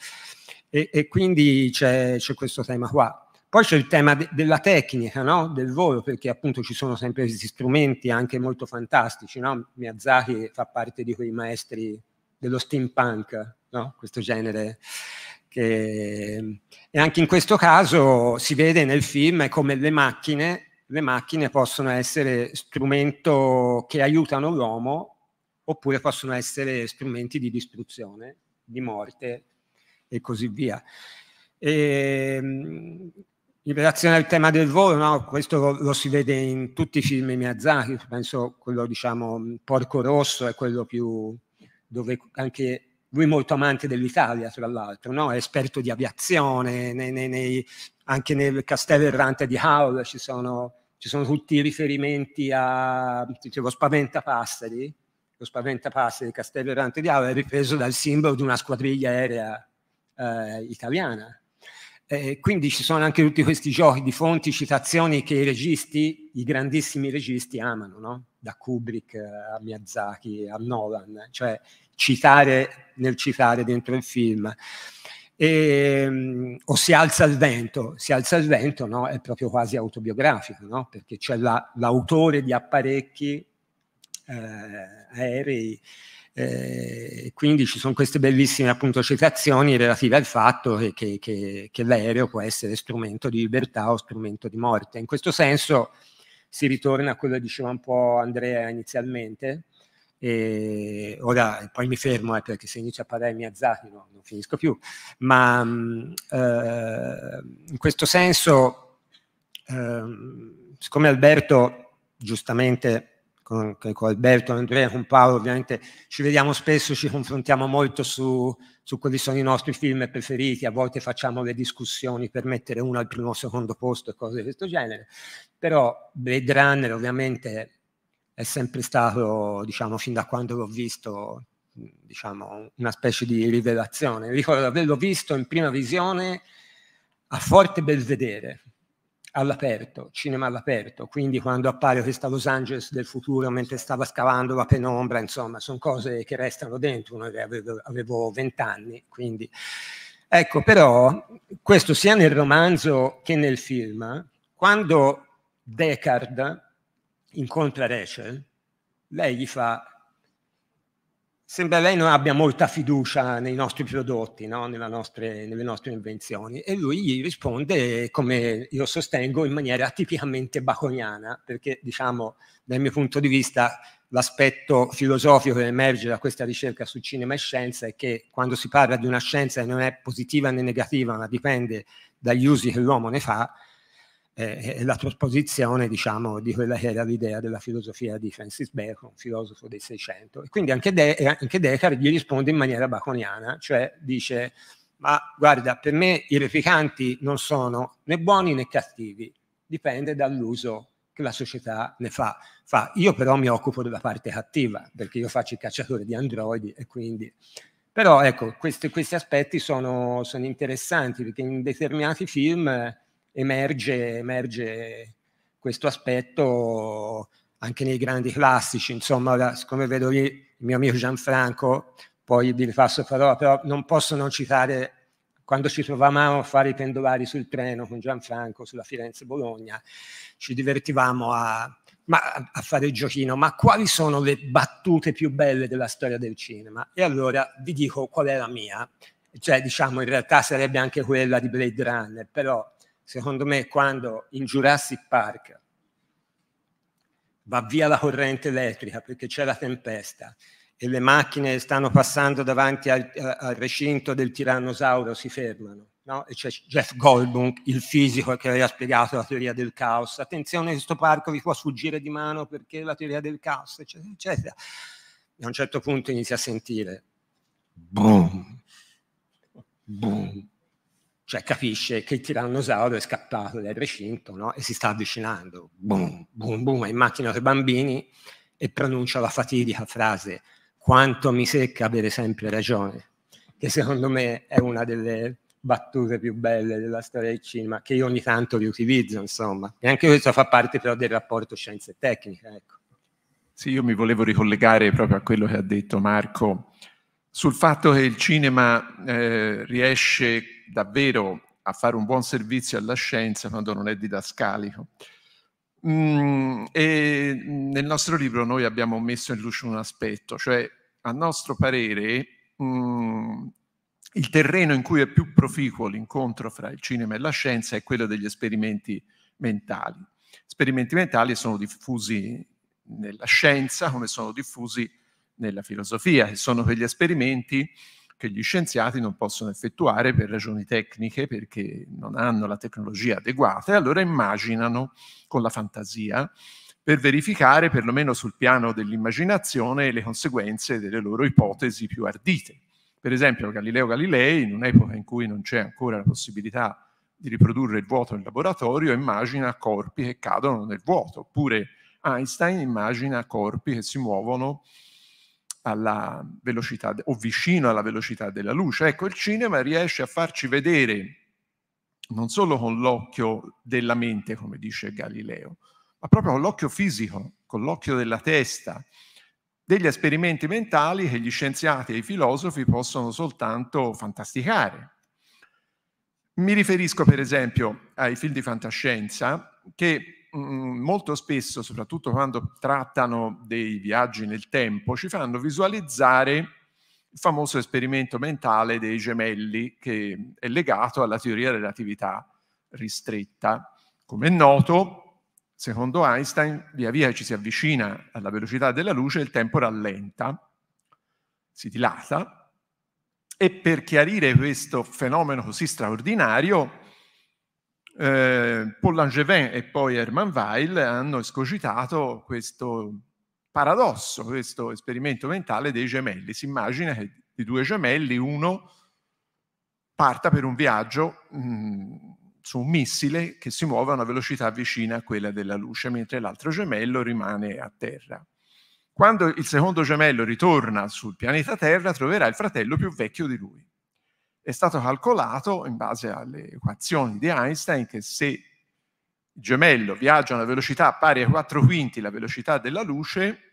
E, e quindi c'è questo tema qua. Poi c'è il tema de della tecnica, no? del volo, perché appunto ci sono sempre questi strumenti anche molto fantastici. No? Miyazaki fa parte di quei maestri dello steampunk, no? questo genere. Che... E anche in questo caso si vede nel film come le macchine, le macchine possono essere strumento che aiutano l'uomo oppure possono essere strumenti di distruzione, di morte e così via. E, ehm, Liberazione al tema del volo, no? questo lo, lo, si vede in tutti i film Miyazaki, penso quello diciamo Porco Rosso è quello più dove anche lui è molto amante dell'Italia tra l'altro, no? è esperto di aviazione, nei, nei, nei, anche nel Castello Errante di Howl ci sono, ci sono tutti i riferimenti a dicevo, Spaventapasseri, lo Spaventapasseri Castello Errante di Howl è ripreso dal simbolo di una squadriglia aerea eh, italiana eh, quindi ci sono anche tutti questi giochi di fonti, citazioni che i registi, i grandissimi registi amano, no? da Kubrick a Miyazaki a Nolan, cioè citare nel citare dentro il film. E, ehm, o si alza il vento, si alza il vento no? è proprio quasi autobiografico, no? perché c'è la, l'autore di apparecchi eh, aerei eh, quindi ci sono queste bellissime appunto, citazioni relative al fatto che, che, che, che, l'aereo può essere strumento di libertà o strumento di morte. In questo senso si ritorna a quello che diceva un po' Andrea inizialmente, e ora poi mi fermo eh, perché se inizio a parlare mi azzati no, non finisco più, ma mh, mm, eh, in questo senso, ehm, siccome Alberto giustamente con, con, Alberto, Andrea, con Paolo, ovviamente ci vediamo spesso, ci confrontiamo molto su, su quelli sono i nostri film preferiti, a volte facciamo le discussioni per mettere uno al primo o secondo posto e cose di questo genere, però Blade Runner ovviamente è sempre stato, diciamo, fin da quando l'ho visto, diciamo, una specie di rivelazione. Ricordo di averlo visto in prima visione a forte belvedere, all'aperto, cinema all'aperto, quindi quando appare questa Los Angeles del futuro mentre stava scavando la penombra, insomma, sono cose che restano dentro, Uno avevo vent'anni, quindi... Ecco, però, questo sia nel romanzo che nel film, quando Descartes incontra Rachel, lei gli fa sembra lei non abbia molta fiducia nei nostri prodotti, no? nostre, nelle nostre invenzioni. E lui gli risponde, come io sostengo, in maniera tipicamente baconiana, perché diciamo, dal mio punto di vista, l'aspetto filosofico che emerge da questa ricerca su cinema e scienza è che quando si parla di una scienza che non è positiva né negativa, ma dipende dagli usi che l'uomo ne fa, eh, la trasposizione diciamo, di quella che era l'idea della filosofia di Francis Bacon, filosofo del Seicento. E quindi anche, De- eh, anche Descartes gli risponde in maniera baconiana, cioè dice ma guarda, per me i replicanti non sono né buoni né cattivi, dipende dall'uso che la società ne fa. fa. Io però mi occupo della parte cattiva, perché io faccio il cacciatore di androidi e quindi... Però ecco, questi, questi aspetti sono, sono, interessanti, perché in determinati film emerge, emerge questo aspetto anche nei grandi classici. Insomma, ora, siccome vedo lì il mio amico Gianfranco, poi vi la parola, però non posso non citare quando ci trovavamo a fare i pendolari sul treno con Gianfranco sulla Firenze-Bologna, ci divertivamo a, ma, a fare il giochino, ma quali sono le battute più belle della storia del cinema? E allora vi dico qual è la mia, cioè diciamo in realtà sarebbe anche quella di Blade Runner, però secondo me, quando in Jurassic Park va via la corrente elettrica perché c'è la tempesta e le macchine stanno passando davanti al, eh, al recinto del tirannosauro, si fermano. No? E c'è Jeff Goldblum, il fisico che aveva spiegato la teoria del caos. Attenzione, questo parco vi può sfuggire di mano perché la teoria del caos, eccetera, eccetera. E a un certo punto inizia a sentire boom, boom, cioè capisce che il tirannosauro è scappato dal recinto no? e si sta avvicinando, boom, boom, boom, in macchina con i bambini e pronuncia la fatidica frase quanto mi secca avere sempre ragione, che secondo me è una delle battute più belle della storia del cinema, che io ogni tanto riutilizzo, insomma. E anche questo fa parte però del rapporto scienza e tecnica, ecco. Sì, io mi volevo ricollegare proprio a quello che ha detto Marco sul fatto che il cinema eh, riesce davvero a fare un buon servizio alla scienza quando non è didascalico. Mm, e nel nostro libro noi abbiamo messo in luce un aspetto, cioè a nostro parere mm, il terreno in cui è più proficuo l'incontro fra il cinema e la scienza è quello degli esperimenti mentali. Esperimenti mentali sono diffusi nella scienza come sono diffusi nella filosofia, che sono quegli esperimenti che gli scienziati non possono effettuare per ragioni tecniche, perché non hanno la tecnologia adeguata, e allora immaginano con la fantasia per verificare, perlomeno sul piano dell'immaginazione, le conseguenze delle loro ipotesi più ardite. Per esempio Galileo Galilei, in un'epoca in cui non c'è ancora la possibilità di riprodurre il vuoto in laboratorio, immagina corpi che cadono nel vuoto, oppure Einstein immagina corpi che si muovono alla velocità o vicino alla velocità della luce. Ecco, il cinema riesce a farci vedere non solo con l'occhio della mente, come dice Galileo, ma proprio con l'occhio fisico, con l'occhio della testa, degli esperimenti mentali che gli scienziati e i filosofi possono soltanto fantasticare. Mi riferisco per esempio ai film di fantascienza che Mm, mm, molto spesso, soprattutto quando trattano dei viaggi nel tempo, ci fanno visualizzare il famoso esperimento mentale dei gemelli che è legato alla teoria della relatività ristretta. Come è noto, secondo Einstein, via via ci si avvicina alla velocità della luce, il tempo rallenta, si dilata e per chiarire questo fenomeno così straordinario eh, Paul Langevin e poi Herman Weil hanno escogitato questo paradosso, questo esperimento mentale dei gemelli. Si immagina che di due gemelli uno parta per un viaggio mh, mm, su un missile che si muove a una velocità vicina a quella della luce, mentre l'altro gemello rimane a terra. Quando il secondo gemello ritorna sul pianeta Terra, troverà il fratello più vecchio di lui è stato calcolato in base alle equazioni di Einstein che se il gemello viaggia a una velocità pari a 4 quinti la velocità della luce,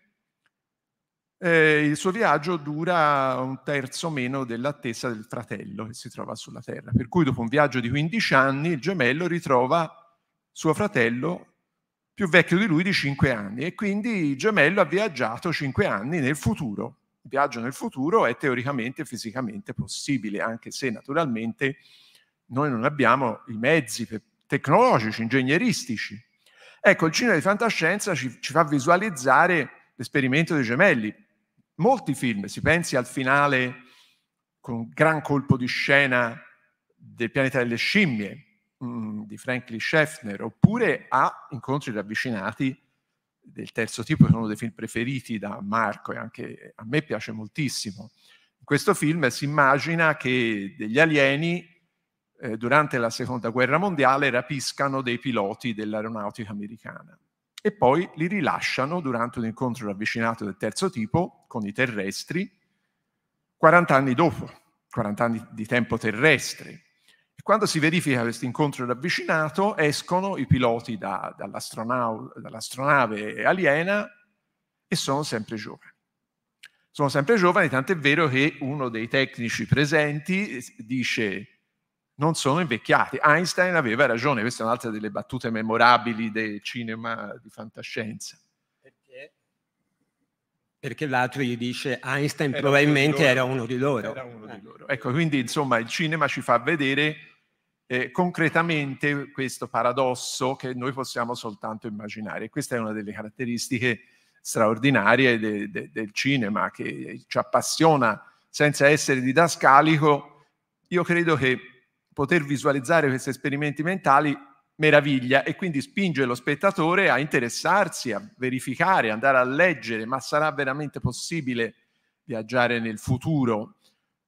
eh, il suo viaggio dura un terzo meno dell'attesa del fratello che si trova sulla Terra. Per cui dopo un viaggio di 15 anni il gemello ritrova suo fratello più vecchio di lui di 5 anni e quindi il gemello ha viaggiato 5 anni nel futuro viaggio nel futuro è teoricamente e fisicamente possibile, anche se naturalmente noi non abbiamo i mezzi tecnologici, ingegneristici. Ecco, il cinema di fantascienza ci, ci fa visualizzare l'esperimento dei gemelli. Molti film, si pensi al finale con un gran colpo di scena del pianeta delle scimmie mh, mm, di Franklin Scheffner, oppure a incontri ravvicinati del terzo tipo, uno dei film preferiti da Marco e anche a me piace moltissimo. In questo film si immagina che degli alieni eh, durante la seconda guerra mondiale rapiscano dei piloti dell'aeronautica americana e poi li rilasciano durante un incontro ravvicinato del terzo tipo con i terrestri 40 anni dopo, 40 anni di tempo terrestre. Quando si verifica questo incontro ravvicinato, escono i piloti da, dall'astronave aliena e sono sempre giovani. Sono sempre giovani, tant'è vero che uno dei tecnici presenti dice non sono invecchiati. Einstein aveva ragione, questa è un'altra delle battute memorabili del cinema di fantascienza. Perché l'altro gli dice Einstein era probabilmente uno era uno di loro. Uno di loro. Ecco, quindi insomma il cinema ci fa vedere eh, concretamente questo paradosso che noi possiamo soltanto immaginare. Questa è una delle caratteristiche straordinarie de, de, del cinema che ci appassiona senza essere didascalico. Io credo che poter visualizzare questi esperimenti mentali meraviglia e quindi spinge lo spettatore a interessarsi, a verificare, andare a leggere, ma sarà veramente possibile viaggiare nel futuro?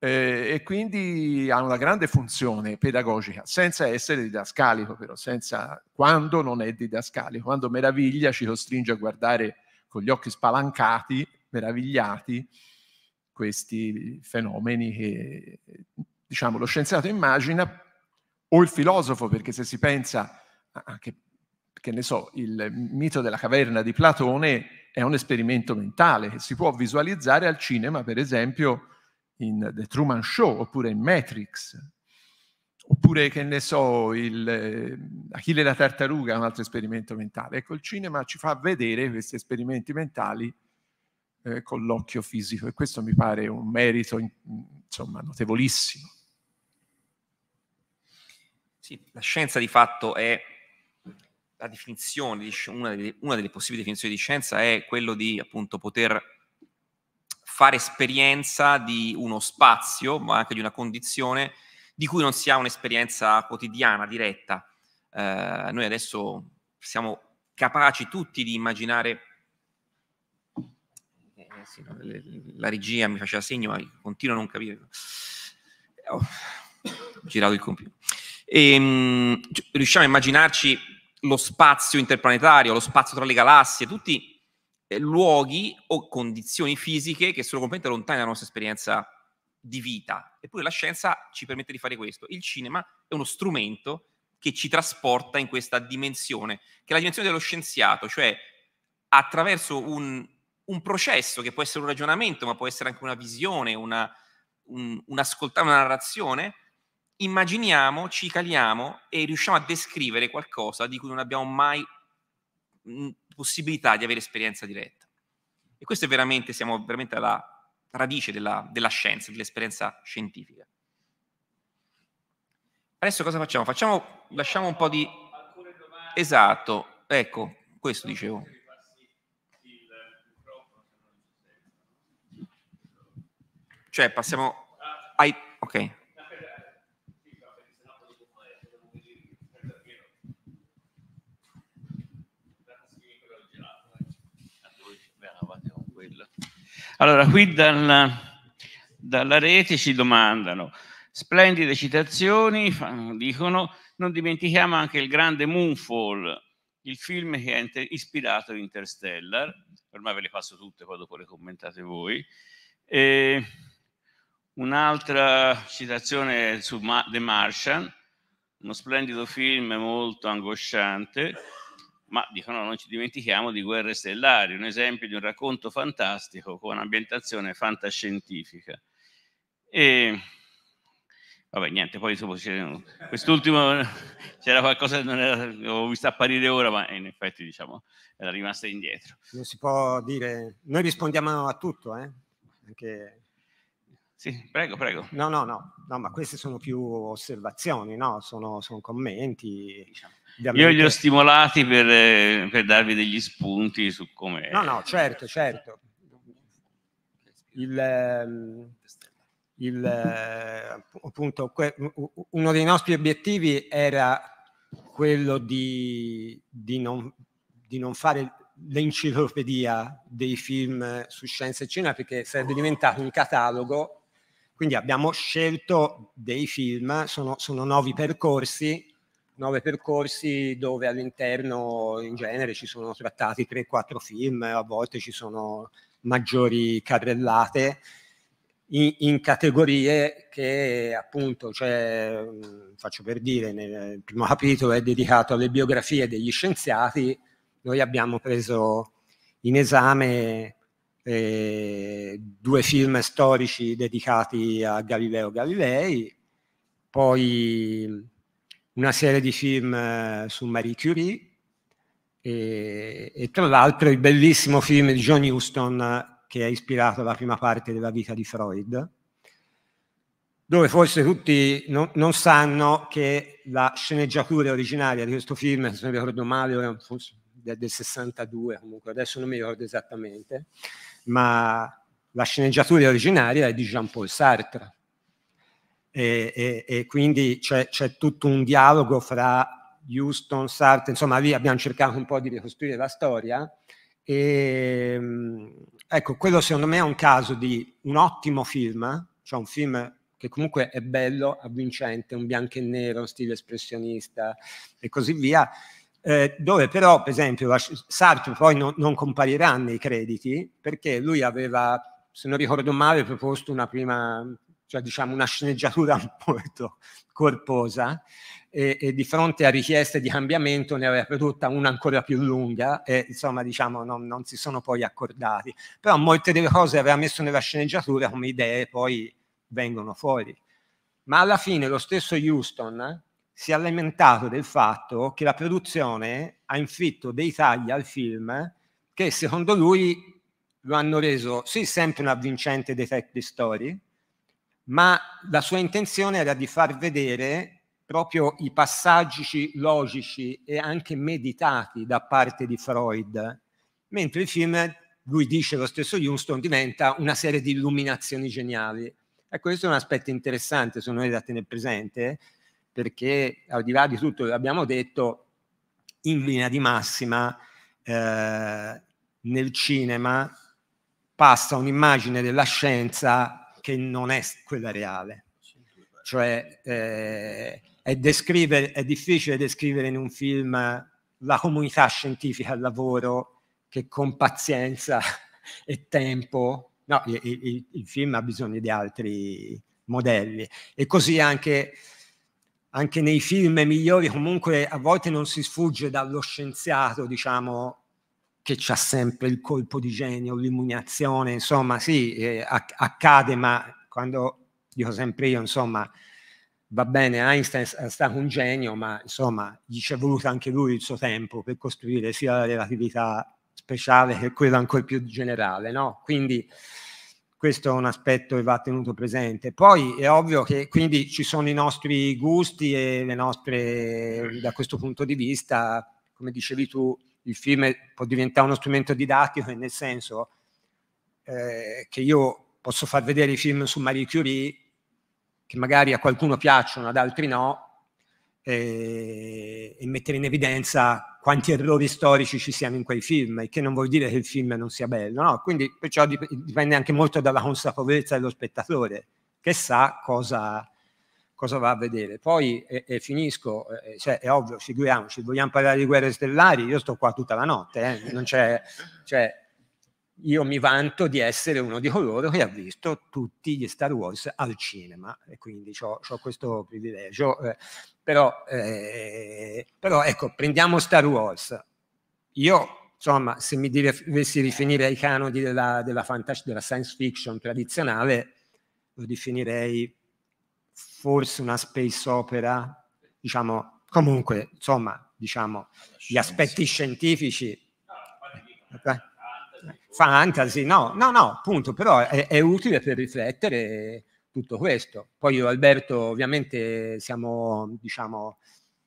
Eh, e quindi ha una grande funzione pedagogica, senza essere didascalico però, senza, quando non è didascalico, quando meraviglia ci costringe a guardare con gli occhi spalancati, meravigliati, questi fenomeni che diciamo, lo scienziato immagina o il filosofo, perché se si pensa anche, che ne so, il mito della caverna di Platone è un esperimento mentale che si può visualizzare al cinema, per esempio, in The Truman Show oppure in Matrix. Oppure, che ne so, il, eh, Achille la tartaruga è un altro esperimento mentale. Ecco, il cinema ci fa vedere questi esperimenti mentali eh, con l'occhio fisico e questo mi pare un merito, insomma, notevolissimo. Sì, la scienza di fatto è la definizione, una delle, una delle possibili definizioni di scienza è quello di appunto poter fare esperienza di uno spazio, ma anche di una condizione di cui non si ha un'esperienza quotidiana, diretta. Eh, noi adesso siamo capaci tutti di immaginare. Eh, sì, no, le, la regia mi faceva segno, ma continuo a non capire. Ho girato il computer. E, ehm, mh, riusciamo a immaginarci lo spazio interplanetario, lo spazio tra le galassie, tutti eh, luoghi o condizioni fisiche che sono completamente lontani dalla nostra esperienza di vita. Eppure la scienza ci permette di fare questo. Il cinema è uno strumento che ci trasporta in questa dimensione, che è la dimensione dello scienziato, cioè attraverso un, un processo che può essere un ragionamento, ma può essere anche una visione, una, un, un ascoltare una narrazione, immaginiamo, ci caliamo e riusciamo a descrivere qualcosa di cui non abbiamo mai mm, possibilità di avere esperienza diretta. E questo è veramente, siamo veramente alla radice della, della scienza, dell'esperienza scientifica. Adesso cosa facciamo? Facciamo, lasciamo un po' di... Esatto, ecco, questo dicevo. Cioè passiamo ai... Ok. Allora, qui dal, dalla rete ci domandano, splendide citazioni, dicono, non dimentichiamo anche il grande Moonfall, il film che ha ispirato Interstellar, ormai ve le passo tutte, poi dopo le commentate voi. E un'altra citazione su Ma The Martian, uno splendido film molto angosciante, ma dicono non ci dimentichiamo di Guerre Stellari, un esempio di un racconto fantastico con ambientazione fantascientifica. E vabbè, niente, poi quest'ultimo c'era qualcosa che non era, ho visto apparire ora, ma in effetti diciamo era rimasta indietro. Non si può dire, noi rispondiamo a tutto, eh? Anche... Sì, prego, prego. No, no, no, no, ma queste sono più osservazioni, no? sono, sono commenti. Diciamo io li ho stimolati per, eh, per darvi degli spunti su come... No, no, certo, certo. Il, ehm, il, eh, appunto, uno dei nostri obiettivi era quello di, di, non, di non fare l'enciclopedia dei film su scienza e cinema perché sarebbe diventato un catalogo quindi abbiamo scelto dei film, sono, sono nuovi percorsi nove percorsi dove all'interno in genere ci sono trattati 3-4 film, a volte ci sono maggiori carrellate in, in categorie che appunto, cioè, faccio per dire, nel primo capitolo è dedicato alle biografie degli scienziati, noi abbiamo preso in esame eh, due film storici dedicati a Galileo Galilei, poi una serie di film eh, su Marie Curie e, e tra l'altro il bellissimo film di John Huston che ha ispirato la prima parte della vita di Freud, dove forse tutti non, non sanno che la sceneggiatura originaria di questo film, se non ricordo male, forse del 62 comunque, adesso non mi ricordo esattamente, ma la sceneggiatura originaria è di Jean-Paul Sartre, e, e, e quindi c'è, c'è tutto un dialogo fra Houston, Sartre, insomma lì abbiamo cercato un po' di ricostruire la storia e ehm, ecco, quello secondo me è un caso di un ottimo film, cioè un film che comunque è bello, avvincente, un bianco e nero, stile espressionista e così via, eh, dove però, per esempio, Sartre poi no, non comparirà nei crediti perché lui aveva, se non ricordo male, proposto una prima cioè diciamo una sceneggiatura molto corposa e, e, di fronte a richieste di cambiamento ne aveva prodotta una ancora più lunga e insomma diciamo non, non si sono poi accordati. Però molte delle cose aveva messo nella sceneggiatura come idee poi vengono fuori. Ma alla fine lo stesso Houston si è lamentato del fatto che la produzione ha inflitto dei tagli al film che secondo lui lo hanno reso sì sempre un avvincente di story, ma la sua intenzione era di far vedere proprio i passaggi logici e anche meditati da parte di Freud, mentre il film, lui dice lo stesso Houston, diventa una serie di illuminazioni geniali. Ecco, questo è un aspetto interessante, secondo me, da tenere presente, perché al di là di tutto che abbiamo detto, in linea di massima eh, nel cinema passa un'immagine della scienza che non è quella reale. Cioè eh, è, è difficile descrivere in un film la comunità scientifica al lavoro che con pazienza e tempo, no, il, il, il film ha bisogno di altri modelli e così anche anche nei film migliori comunque a volte non si sfugge dallo scienziato, diciamo, che c'ha sempre il colpo di genio, l'immuniazione, insomma sì, eh, accade, ma quando dico sempre io, insomma, va bene, Einstein è stato un genio, ma insomma gli c'è voluto anche lui il suo tempo per costruire sia la relatività speciale che quella ancora più generale, no? Quindi questo è un aspetto che va tenuto presente. Poi è ovvio che quindi ci sono i nostri gusti e le nostre, da questo punto di vista, come dicevi tu, il film può diventare uno strumento didattico, nel senso eh, che io posso far vedere i film su Marie Curie, che magari a qualcuno piacciono, ad altri no, eh, e mettere in evidenza quanti errori storici ci siano in quei film, il che non vuol dire che il film non sia bello, no? Quindi perciò dipende anche molto dalla consapevolezza dello spettatore, che sa cosa cosa va a vedere. Poi, e, e finisco, cioè, è ovvio, figuriamoci, vogliamo parlare di guerre stellari, io sto qua tutta la notte, eh, non c'è... Cioè, io mi vanto di essere uno di coloro che ha visto tutti gli Star Wars al cinema e quindi ho, questo privilegio. Eh, però, eh, però, ecco, prendiamo Star Wars. Io, insomma, se mi dovessi rifinire ai canoni della, della, della science fiction tradizionale, lo definirei forse una space opera, diciamo, comunque, insomma, diciamo, gli aspetti scientifici... Eh, fantasy, no, no, no, appunto, però è, è utile per riflettere tutto questo. Poi io e Alberto ovviamente siamo, diciamo,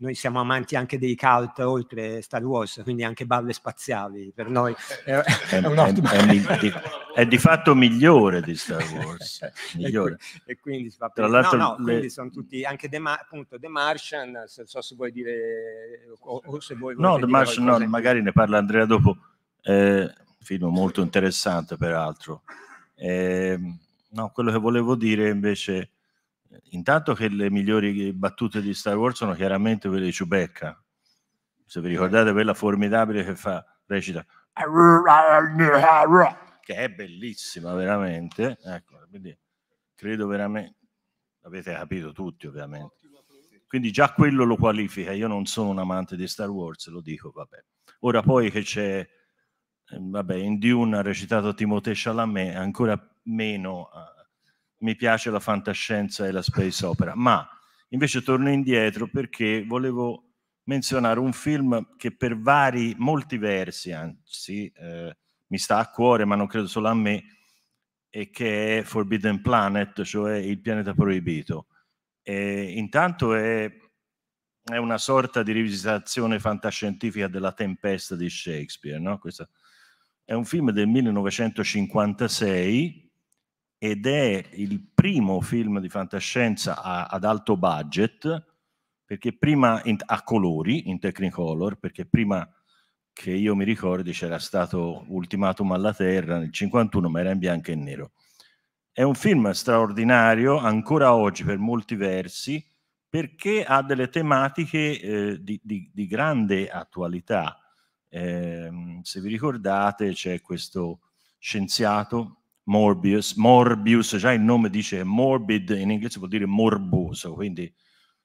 noi siamo amanti anche dei cult oltre Star Wars, quindi anche balle spaziali per noi è, eh, è, eh, è, un'ottima... è di, di, di, fatto migliore di Star Wars. Migliore. e, quindi si fa Tra per... l'altro, no, no, le... sono tutti anche The, Ma... appunto, The Martian. Se, so se vuoi dire, o, o se vuoi no, The Martian, no, magari ne parla Andrea dopo. Eh, film molto interessante, peraltro. Eh, no, quello che volevo dire invece intanto che le migliori battute di Star Wars sono chiaramente quelle di Chewbacca. Se vi ricordate quella formidabile che fa, recita, che è bellissima veramente. Ecco, quindi credo veramente, l'avete capito tutti ovviamente. Quindi già quello lo qualifica. Io non sono un amante di Star Wars, lo dico, vabbè. Ora poi che c'è, eh, vabbè, in Dune ha recitato Timothée Chalamet, ancora meno eh, mi piace la fantascienza e la space opera, ma invece torno indietro perché volevo menzionare un film che per vari, molti versi, anzi, eh, mi sta a cuore, ma non credo solo a me, e che è Forbidden Planet, cioè il pianeta proibito. E intanto è, è, una sorta di rivisitazione fantascientifica della tempesta di Shakespeare, no? Questa, è un film del 1956 ed è il primo film di fantascienza a, ad alto budget, perché prima in, a colori, in Technicolor, perché prima che io mi ricordi c'era stato Ultimatum alla Terra nel 51, ma era in bianco e nero. È un film straordinario, ancora oggi per molti versi, perché ha delle tematiche eh, di, di, di, grande attualità. Eh, se vi ricordate c'è questo scienziato Morbius, Morbius, già il nome dice morbid, in inglese vuol dire morboso, quindi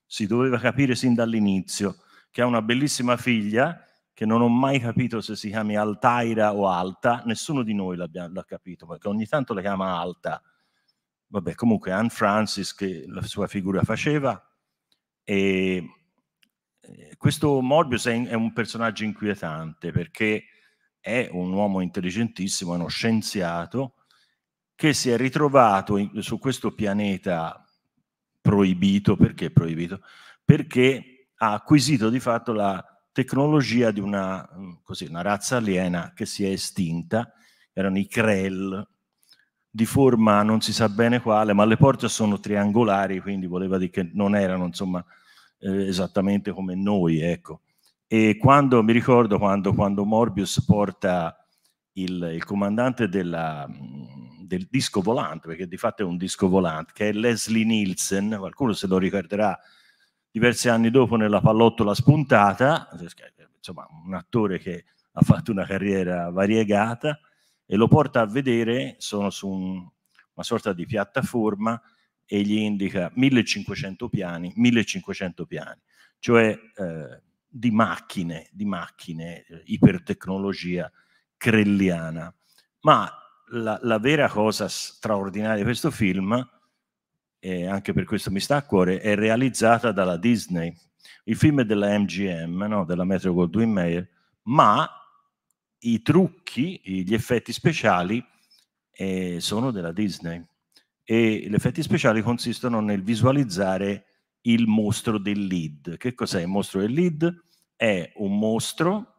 si doveva capire sin dall'inizio che ha una bellissima figlia che non ho mai capito se si chiami Altaira o Alta, nessuno di noi l'ha capito, perché ogni tanto la chiama Alta. Vabbè, comunque Anne Francis che la sua figura faceva e eh, questo Morbius è, è un personaggio inquietante perché è un uomo intelligentissimo, è uno scienziato, che si è ritrovato in, su questo pianeta proibito, perché proibito? Perché ha acquisito di fatto la tecnologia di una, mm, così, una razza aliena che si è estinta, erano i Krell, di forma non si sa bene quale, ma le porte sono triangolari, quindi voleva dire che non erano insomma eh, esattamente come noi, ecco. E quando, mi ricordo quando, quando Morbius porta il, il comandante della, mm, del disco volante, perché di fatto è un disco volante, che è Leslie Nielsen, qualcuno se lo ricorderà diversi anni dopo nella pallottola spuntata, insomma un attore che ha fatto una carriera variegata e lo porta a vedere, sono su un, una sorta di piattaforma e gli indica 1500 piani, 1500 piani, cioè eh, di macchine, di macchine, eh, ipertecnologia crelliana. Ma la, la, vera cosa straordinaria di questo film, e anche per questo mi sta a cuore, è realizzata dalla Disney. Il film è della MGM, no? della Metro Goldwyn Mayer, ma i trucchi, gli effetti speciali eh, sono della Disney. E gli effetti speciali consistono nel visualizzare il mostro del lead. Che cos'è il mostro del lead? È un mostro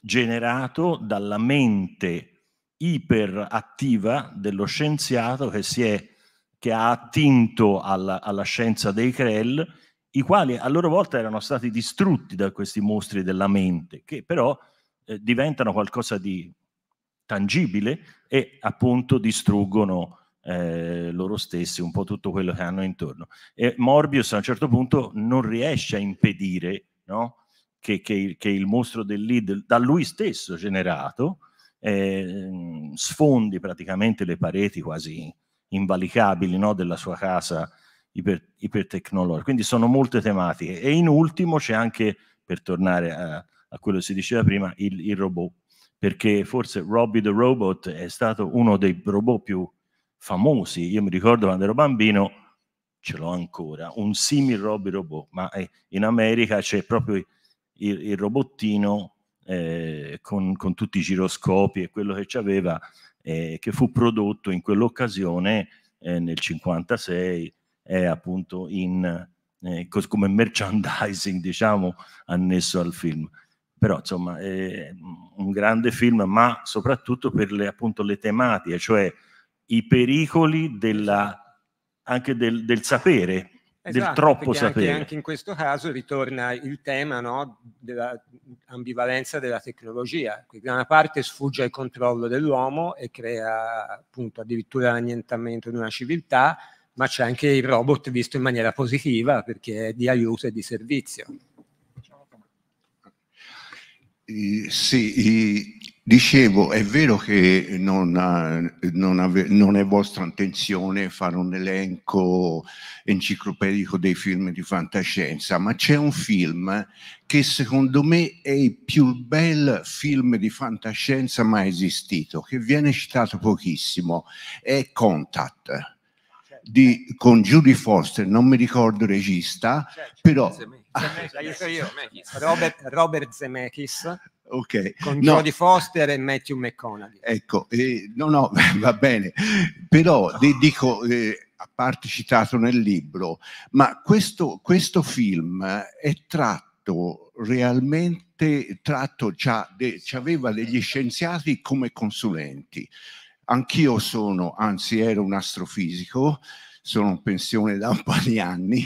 generato dalla mente iperattiva dello scienziato che, si è, che ha attinto alla, alla scienza dei Krell, i quali a loro volta erano stati distrutti da questi mostri della mente, che però eh, diventano qualcosa di tangibile e appunto distruggono eh, loro stessi un po' tutto quello che hanno intorno. E Morbius a un certo punto non riesce a impedire no, che, che, che, il mostro dell'id da lui stesso generato eh, sfondi praticamente le pareti quasi invalicabili no, della sua casa iper, ipertecnologica. Quindi sono molte tematiche. E in ultimo c'è anche, per tornare a, a, quello che si diceva prima, il, il robot, perché forse Robby the Robot è stato uno dei robot più famosi. Io mi ricordo quando ero bambino, ce l'ho ancora, un simil Robby robot, ma eh, in America c'è proprio il, il robottino eh, con, con, tutti i giroscopi e quello che c'aveva, eh, che fu prodotto in quell'occasione eh, nel 56, eh, appunto in, eh, cos- come merchandising, diciamo, annesso al film. Però insomma è un grande film, ma soprattutto per le, appunto, le tematiche, cioè i pericoli della, anche del, del sapere, del esatto, troppo sapere. Anche, anche in questo caso ritorna il tema no, dell'ambivalenza della tecnologia, che da una parte sfugge al controllo dell'uomo e crea appunto addirittura l'annientamento di una civiltà, ma c'è anche il robot visto in maniera positiva perché è di aiuto e di servizio. Sì, dicevo, è vero che non, non, ave, non, è vostra intenzione fare un elenco enciclopedico dei film di fantascienza, ma c'è un film che secondo me è il più bel film di fantascienza mai esistito, che viene citato pochissimo, è Contact. Certo. Di, con Judy Foster, non mi ricordo il regista, certo, però Zemeckis. Io, Robert, Robert Zemeckis. Okay. con no. Jodie Foster e Matthew McConaughey. Ecco, eh, no, no, va bene, però oh. dico, eh, a parte citato nel libro, ma questo, questo film è tratto realmente, tratto, de, aveva degli scienziati come consulenti. Anch'io sono, anzi ero un astrofisico, sono in pensione da un po' di anni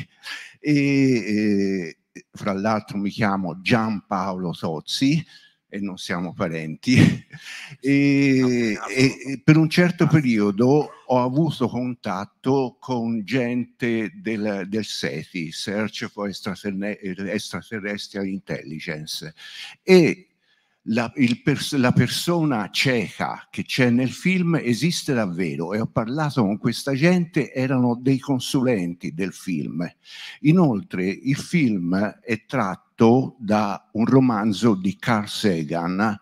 e, e eh, fra l'altro mi chiamo Giampaolo Sozzi e non siamo parenti, e, e per un certo periodo ho avuto contatto con gente del, del SETI, Search for Extraterrestrial Intelligence, e la, pers la persona cieca che c'è nel film esiste davvero e ho parlato con questa gente, erano dei consulenti del film. Inoltre il film è tratto da un romanzo di Carl Sagan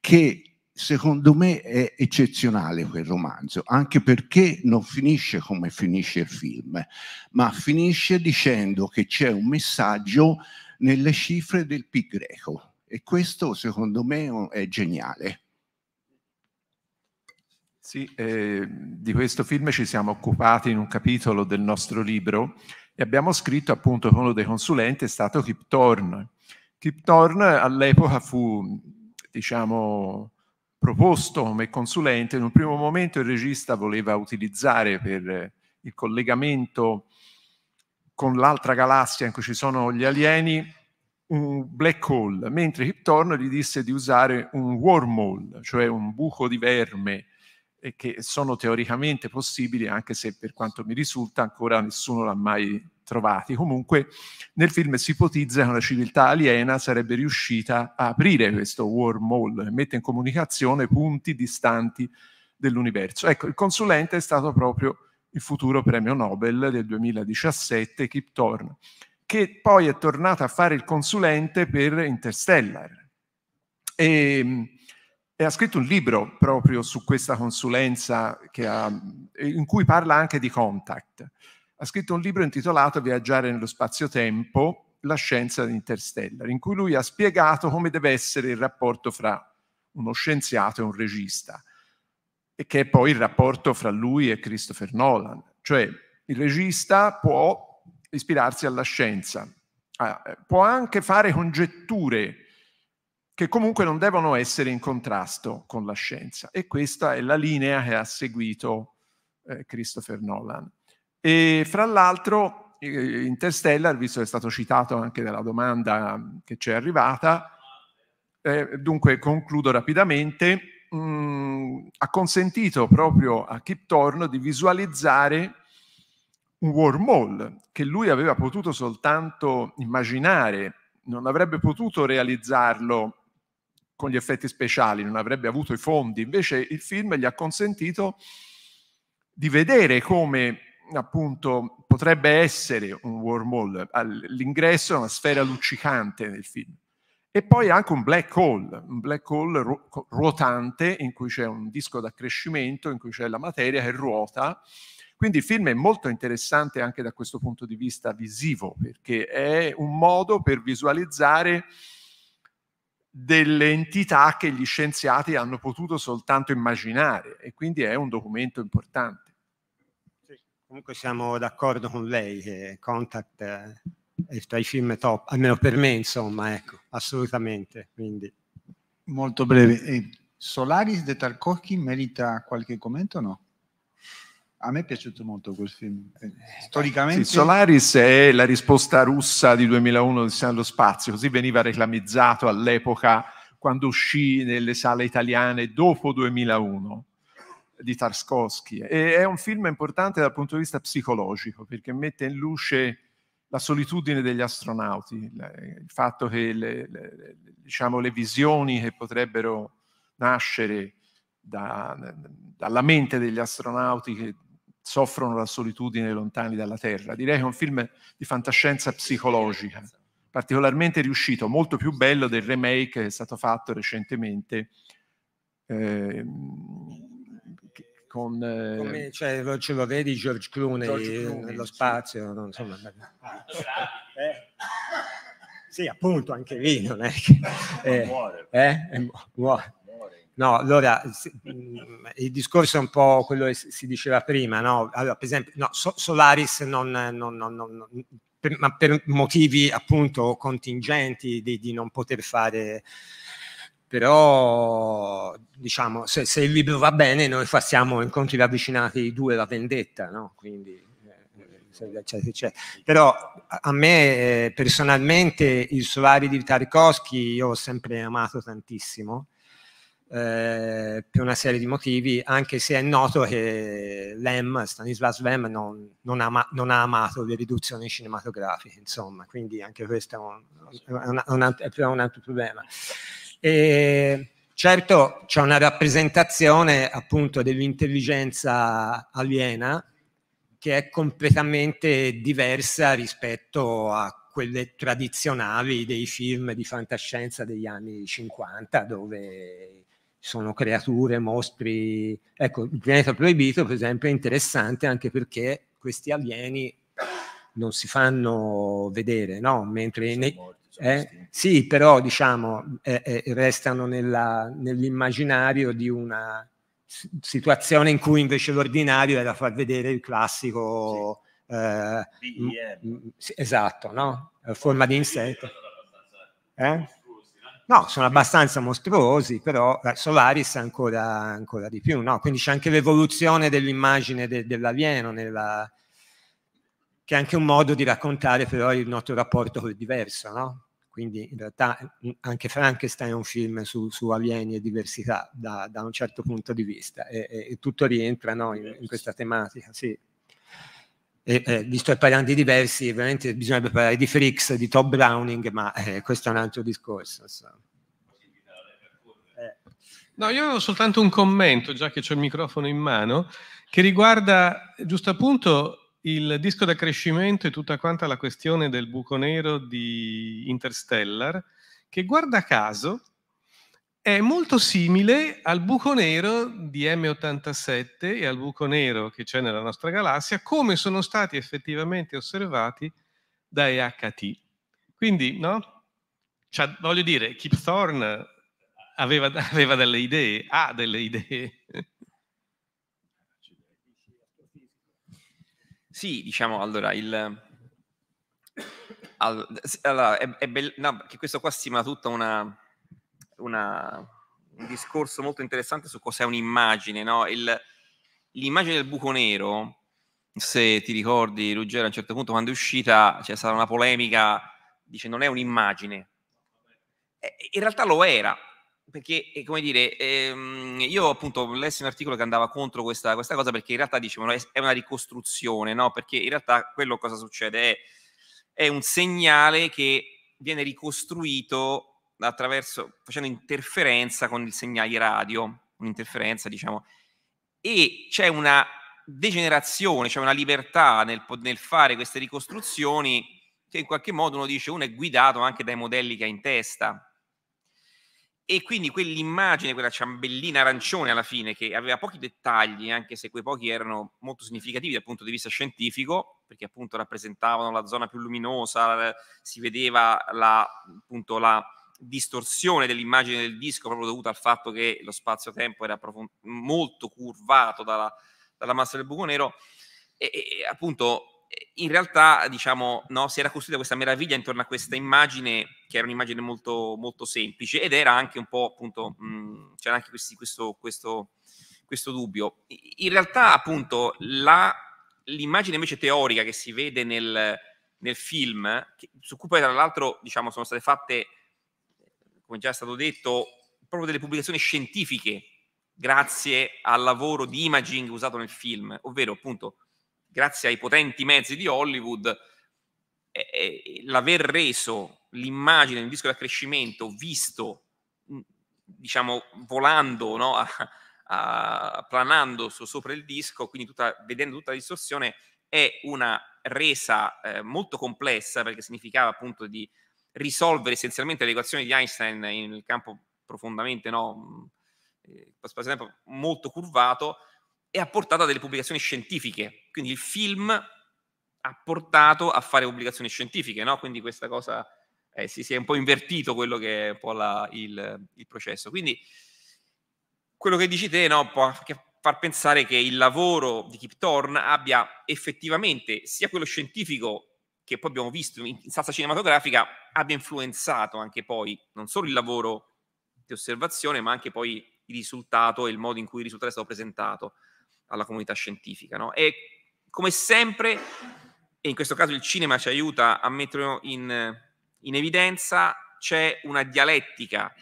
che secondo me è eccezionale quel romanzo, anche perché non finisce come finisce il film, ma finisce dicendo che c'è un messaggio nelle cifre del pi greco e questo secondo me è geniale. Sì, eh, di questo film ci siamo occupati in un capitolo del nostro libro e abbiamo scritto appunto con uno dei consulenti è stato Kip Thorne. Kip Thorne all'epoca fu, diciamo, proposto come consulente. In un primo momento il regista voleva utilizzare per il collegamento con l'altra galassia in cui ci sono gli alieni un black hole, mentre Kip Thorne gli disse di usare un wormhole, cioè un buco di verme, che sono teoricamente possibili, anche se per quanto mi risulta ancora nessuno l'ha mai trovati. Comunque nel film si ipotizza che una civiltà aliena sarebbe riuscita a aprire questo wormhole, mette in comunicazione punti distanti dell'universo. Ecco, il consulente è stato proprio il futuro premio Nobel del 2017, Kip Thorne che poi è tornata a fare il consulente per Interstellar. E, mm, e ha scritto un libro proprio su questa consulenza ha, in cui parla anche di Contact. Ha scritto un libro intitolato Viaggiare nello spazio-tempo, la scienza di Interstellar, in cui lui ha spiegato come deve essere il rapporto fra uno scienziato e un regista, e che è poi il rapporto fra lui e Christopher Nolan. Cioè il regista può ispirarsi alla scienza. Ah, eh, può anche fare congetture che comunque non devono essere in contrasto con la scienza. E questa è la linea che ha seguito eh, Christopher Nolan. E fra l'altro eh, Interstellar, visto che è stato citato anche nella domanda mm, che ci è arrivata, eh, dunque concludo rapidamente, mh, mm, ha consentito proprio a Kip Thorne di visualizzare un wormhole che lui aveva potuto soltanto immaginare, non avrebbe potuto realizzarlo con gli effetti speciali, non avrebbe avuto i fondi. Invece il film gli ha consentito di vedere come appunto potrebbe essere un wormhole, all'ingresso, è una sfera luccicante nel film. E poi anche un black hole, un black hole ru- ruotante in cui c'è un disco d'accrescimento, in cui c'è la materia che ruota quindi il film è molto interessante anche da questo punto di vista visivo, perché è un modo per visualizzare delle entità che gli scienziati hanno potuto soltanto immaginare e quindi è un documento importante. Sì, comunque siamo d'accordo con lei che Contact eh, è tra i film top, almeno per me insomma, ecco, assolutamente. Quindi. Molto breve. Solaris de Tarkovsky merita qualche commento o no? A me è piaciuto molto quel film. Eh, Storicamente... Sì, Solaris è la risposta russa di 2001 di allo spazio, così veniva reclamizzato all'epoca quando uscì nelle sale italiane dopo 2001 di Tarskovsky. E è un film importante dal punto di vista psicologico perché mette in luce la solitudine degli astronauti, il fatto che le, le, diciamo, le visioni che potrebbero nascere da, dalla mente degli astronauti che soffrono la solitudine lontani dalla terra. Direi che è un film di fantascienza psicologica, particolarmente riuscito, molto più bello del remake che è stato fatto recentemente. Eh, con, eh, Come, cioè, ce lo vedi George Clooney, George Clooney nello sì. spazio, non, insomma, eh. eh. sì, appunto, anche lì non è che eh, muore. Eh, eh muore. No, allora mm, il discorso è un po' quello che si diceva prima, no? Allora, per esempio, no, Solaris non, non, non, non per, ma per motivi appunto contingenti di, di non poter fare però diciamo se, se, il libro va bene noi facciamo incontri ravvicinati di due la vendetta no? Quindi, eh, eh, eccetera, eccetera. però a me eh, personalmente il Solari di Tarkovsky io ho sempre amato tantissimo eh, per una serie di motivi, anche se è noto che Lem, Stanislas Lem non, non, ama, non ha amato le riduzioni cinematografiche, insomma, quindi anche questo è un, un, un, è un altro problema. E, certo c'è una rappresentazione appunto dell'intelligenza aliena che è completamente diversa rispetto a quelle tradizionali dei film di fantascienza degli anni 50 dove sono creature, mostri. Ecco, il pianeta proibito, per esempio, è interessante anche perché questi alieni non si fanno vedere, no? Mentre nei, eh, sì, però diciamo eh, eh, restano nell'immaginario di una situazione in cui invece l'ordinario è da far vedere il classico sì. esatto, no? Forma di insetto. Eh? No, sono abbastanza mostruosi, però eh, Solaris ancora, ancora di più, no? Quindi c'è anche l'evoluzione dell'immagine de, dell'alieno, nella... che è anche un modo di raccontare però il nostro rapporto col diverso, no? Quindi in realtà anche Frankenstein è un film su, su alieni e diversità da, da, un certo punto di vista e, e tutto rientra no, in, in questa tematica, sì eh, vi sto parlando di diversi, ovviamente bisognerebbe parlare di Freaks, di Top Browning, ma eh, questo è un altro discorso. Insomma. Eh. No, io ho soltanto un commento, già che ho il microfono in mano, che riguarda giusto appunto il disco d'accrescimento e tutta quanta la questione del buco nero di Interstellar, che guarda caso è molto simile al buco nero di M87 e al buco nero che c'è nella nostra galassia, come sono stati effettivamente osservati da EHT. Quindi, no? Cioè, voglio dire, Kip Thorne aveva, aveva delle idee, ha delle idee. Sì, diciamo, allora, il, allora, è, è bello, no, che questo qua stima tutta una, una, un discorso molto interessante su cos'è un'immagine, no? Il, l'immagine del buco nero, se ti ricordi Ruggero, a un certo punto quando è uscita c'è stata una polemica, dice non è un'immagine. in realtà lo era, perché come dire, ehm, io appunto lessi un articolo che andava contro questa, questa cosa perché in realtà dicevano è una ricostruzione, no? Perché in realtà quello cosa succede è, è un segnale che viene ricostruito attraverso, facendo interferenza con il segnale radio, un'interferenza diciamo, e c'è una degenerazione, c'è una libertà nel, nel fare queste ricostruzioni che in qualche modo uno dice uno è guidato anche dai modelli che ha in testa, e quindi quell'immagine, quella ciambellina arancione alla fine, che aveva pochi dettagli, anche se quei pochi erano molto significativi dal punto di vista scientifico, perché appunto rappresentavano la zona più luminosa, si vedeva la, appunto la, distorsione dell'immagine del disco proprio dovuta al fatto che lo spazio-tempo era molto curvato dalla, dalla, massa del buco nero e, e appunto in realtà diciamo no, si era costruita questa meraviglia intorno a questa immagine che era un'immagine molto, molto semplice ed era anche un po' appunto mh, c'era anche questi, questo, questo, questo dubbio in realtà appunto la, l'immagine invece teorica che si vede nel, nel film che, su cui poi tra l'altro diciamo sono state fatte come già è stato detto, proprio delle pubblicazioni scientifiche grazie al lavoro di imaging usato nel film, ovvero appunto grazie ai potenti mezzi di Hollywood, eh, l'aver reso l'immagine di un disco di accrescimento visto, diciamo, volando, no? a, a, planando so, sopra il disco, quindi tutta, vedendo tutta la distorsione, è una resa eh, molto complessa perché significava appunto di risolvere essenzialmente le equazioni di Einstein nel campo profondamente no, eh, spazio-tempo molto curvato e ha portato a delle pubblicazioni scientifiche. Quindi il film ha portato a fare pubblicazioni scientifiche, no? Quindi questa cosa eh, si, si, è un po' invertito quello che è un po' la, il, il, processo. Quindi quello che dici te no, può far pensare che il lavoro di Kip Thorne abbia effettivamente sia quello scientifico che poi abbiamo visto in salsa cinematografica abbia influenzato anche poi non solo il lavoro di osservazione, ma anche poi il risultato e il modo in cui il risultato è stato presentato alla comunità scientifica. No? E come sempre, e in questo caso il cinema ci aiuta a metterlo in, in evidenza, c'è una dialettica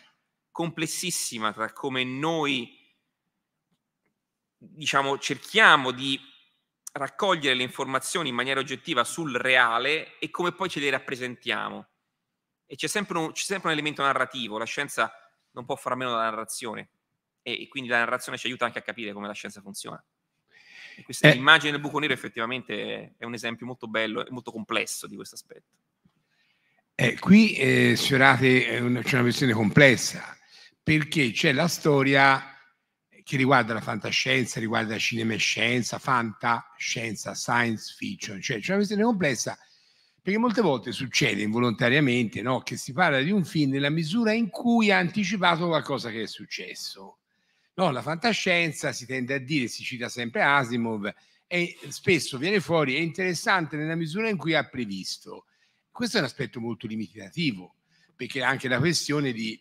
complessissima tra come noi diciamo cerchiamo di raccogliere le informazioni in maniera oggettiva sul reale e come poi ce le rappresentiamo. E c'è sempre un, c'è sempre un elemento narrativo, la scienza non può fare a meno della narrazione e, e, quindi la narrazione ci aiuta anche a capire come la scienza funziona. E questa eh. immagine del buco nero effettivamente è un esempio molto bello e molto complesso di questo aspetto. Eh, qui eh, sfiorate una, eh, c'è una questione complessa, perché c'è la storia che riguarda la fantascienza, riguarda cinema e scienza, fantascienza, science fiction, cioè c'è una questione complessa perché molte volte succede involontariamente no, che si parla di un film nella misura in cui ha anticipato qualcosa che è successo. No, la fantascienza si tende a dire, si cita sempre Asimov, e spesso viene fuori, è interessante nella misura in cui ha previsto. Questo è un aspetto molto limitativo, perché anche la questione di,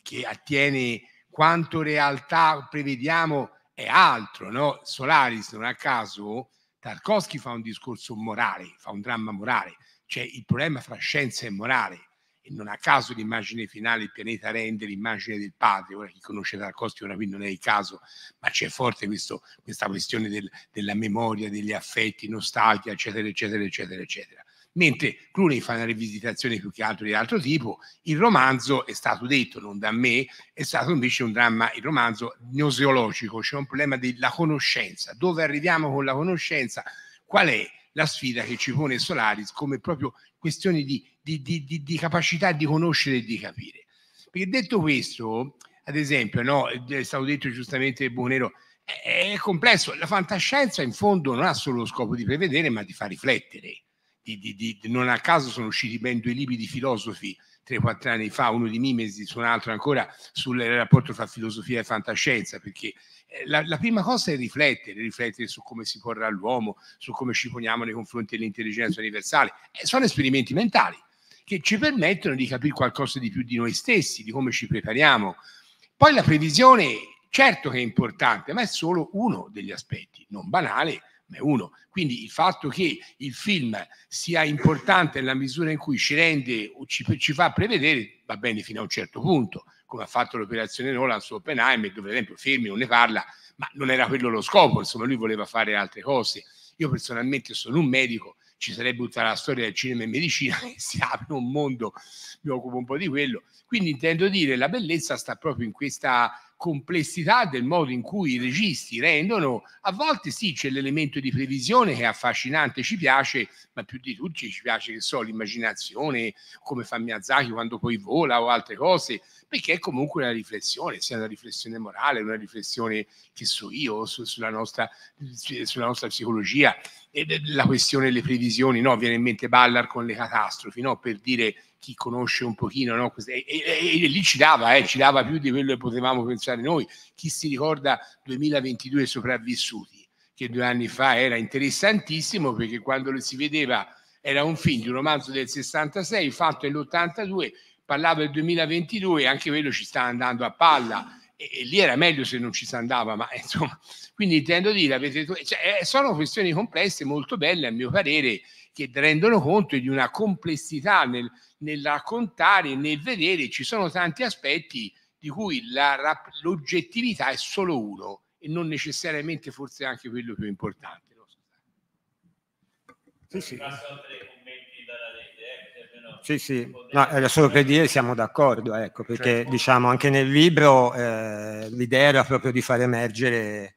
che attiene quanto realtà prevediamo è altro, no? Solaris non a caso Tarkovsky fa un discorso morale, fa un dramma morale, cioè il problema fra scienza e morale e non a caso l'immagine finale il pianeta rende l'immagine del padre, ora chi conosce Tarkovsky ora qui non è il caso, ma c'è forte questo, questa questione del, della memoria, degli affetti, nostalgia, eccetera, eccetera, eccetera, eccetera. Mentre Clooney fa una rivisitazione più che altro di altro tipo, il romanzo è stato detto, non da me, è stato invece un dramma, il romanzo gnoseologico, c'è cioè un problema della conoscenza, dove arriviamo con la conoscenza, qual è la sfida che ci pone Solaris come proprio questione di, di, di, di capacità di conoscere e di capire. Perché detto questo, ad esempio, no, è stato detto giustamente Bonero, è complesso, la fantascienza in fondo non ha solo lo scopo di prevedere, ma di far riflettere di, di, di, non a caso sono usciti ben due libri di filosofi 3-4 anni fa, uno di Mimesis, un altro ancora sul rapporto tra filosofia e fantascienza, perché eh, la, la, prima cosa è riflettere, riflettere su come si porrà l'uomo, su come ci poniamo nei confronti dell'intelligenza universale. Eh, sono esperimenti mentali che ci permettono di capire qualcosa di più di noi stessi, di come ci prepariamo. Poi la previsione, certo che è importante, ma è solo uno degli aspetti, non banale, è uno. Quindi il fatto che il film sia importante nella misura in cui ci rende o ci, ci fa prevedere va bene fino a un certo punto, come ha fatto l'operazione Nolan su Oppenheimer, dove per esempio Fermi non ne parla, ma non era quello lo scopo, insomma lui voleva fare altre cose. Io personalmente sono un medico, ci sarebbe tutta la storia del cinema e medicina che si apre un mondo, mi occupo un po' di quello. Quindi intendo dire la bellezza sta proprio in questa complessità del modo in cui i registi rendono, a volte sì c'è l'elemento di previsione che è affascinante, ci piace, ma più di tutti ci piace che so l'immaginazione, come fa Miyazaki quando poi vola o altre cose, perché è comunque una riflessione, sia una riflessione morale, una riflessione che so io su, sulla, nostra, sulla, nostra, psicologia. E eh, la questione delle previsioni, no? viene in mente Ballard con le catastrofi, no? per dire chi conosce un pochino, no? e, e, e, lì ci dava, eh, ci dava più di quello che potevamo pensare noi. Chi si ricorda 2022 sopravvissuti, che due anni fa era interessantissimo perché quando lo si vedeva era un film di un romanzo del 66 fatto nell'82 parlava del 2022, e anche quello ci sta andando a palla. E, e lì era meglio se non ci si andava, ma insomma, quindi intendo dire, avete, cioè, eh, sono questioni complesse, molto belle a mio parere, che rendono conto di una complessità nel, nel raccontare, nel vedere, ci sono tanti aspetti di cui la, l'oggettività è solo uno e non necessariamente forse anche quello più importante. No? Sì, sì. Passo commenti dalla Lega. Sì, sì, no, era solo per dire siamo d'accordo, ecco, perché certo. diciamo anche nel libro eh, l'idea era proprio di far emergere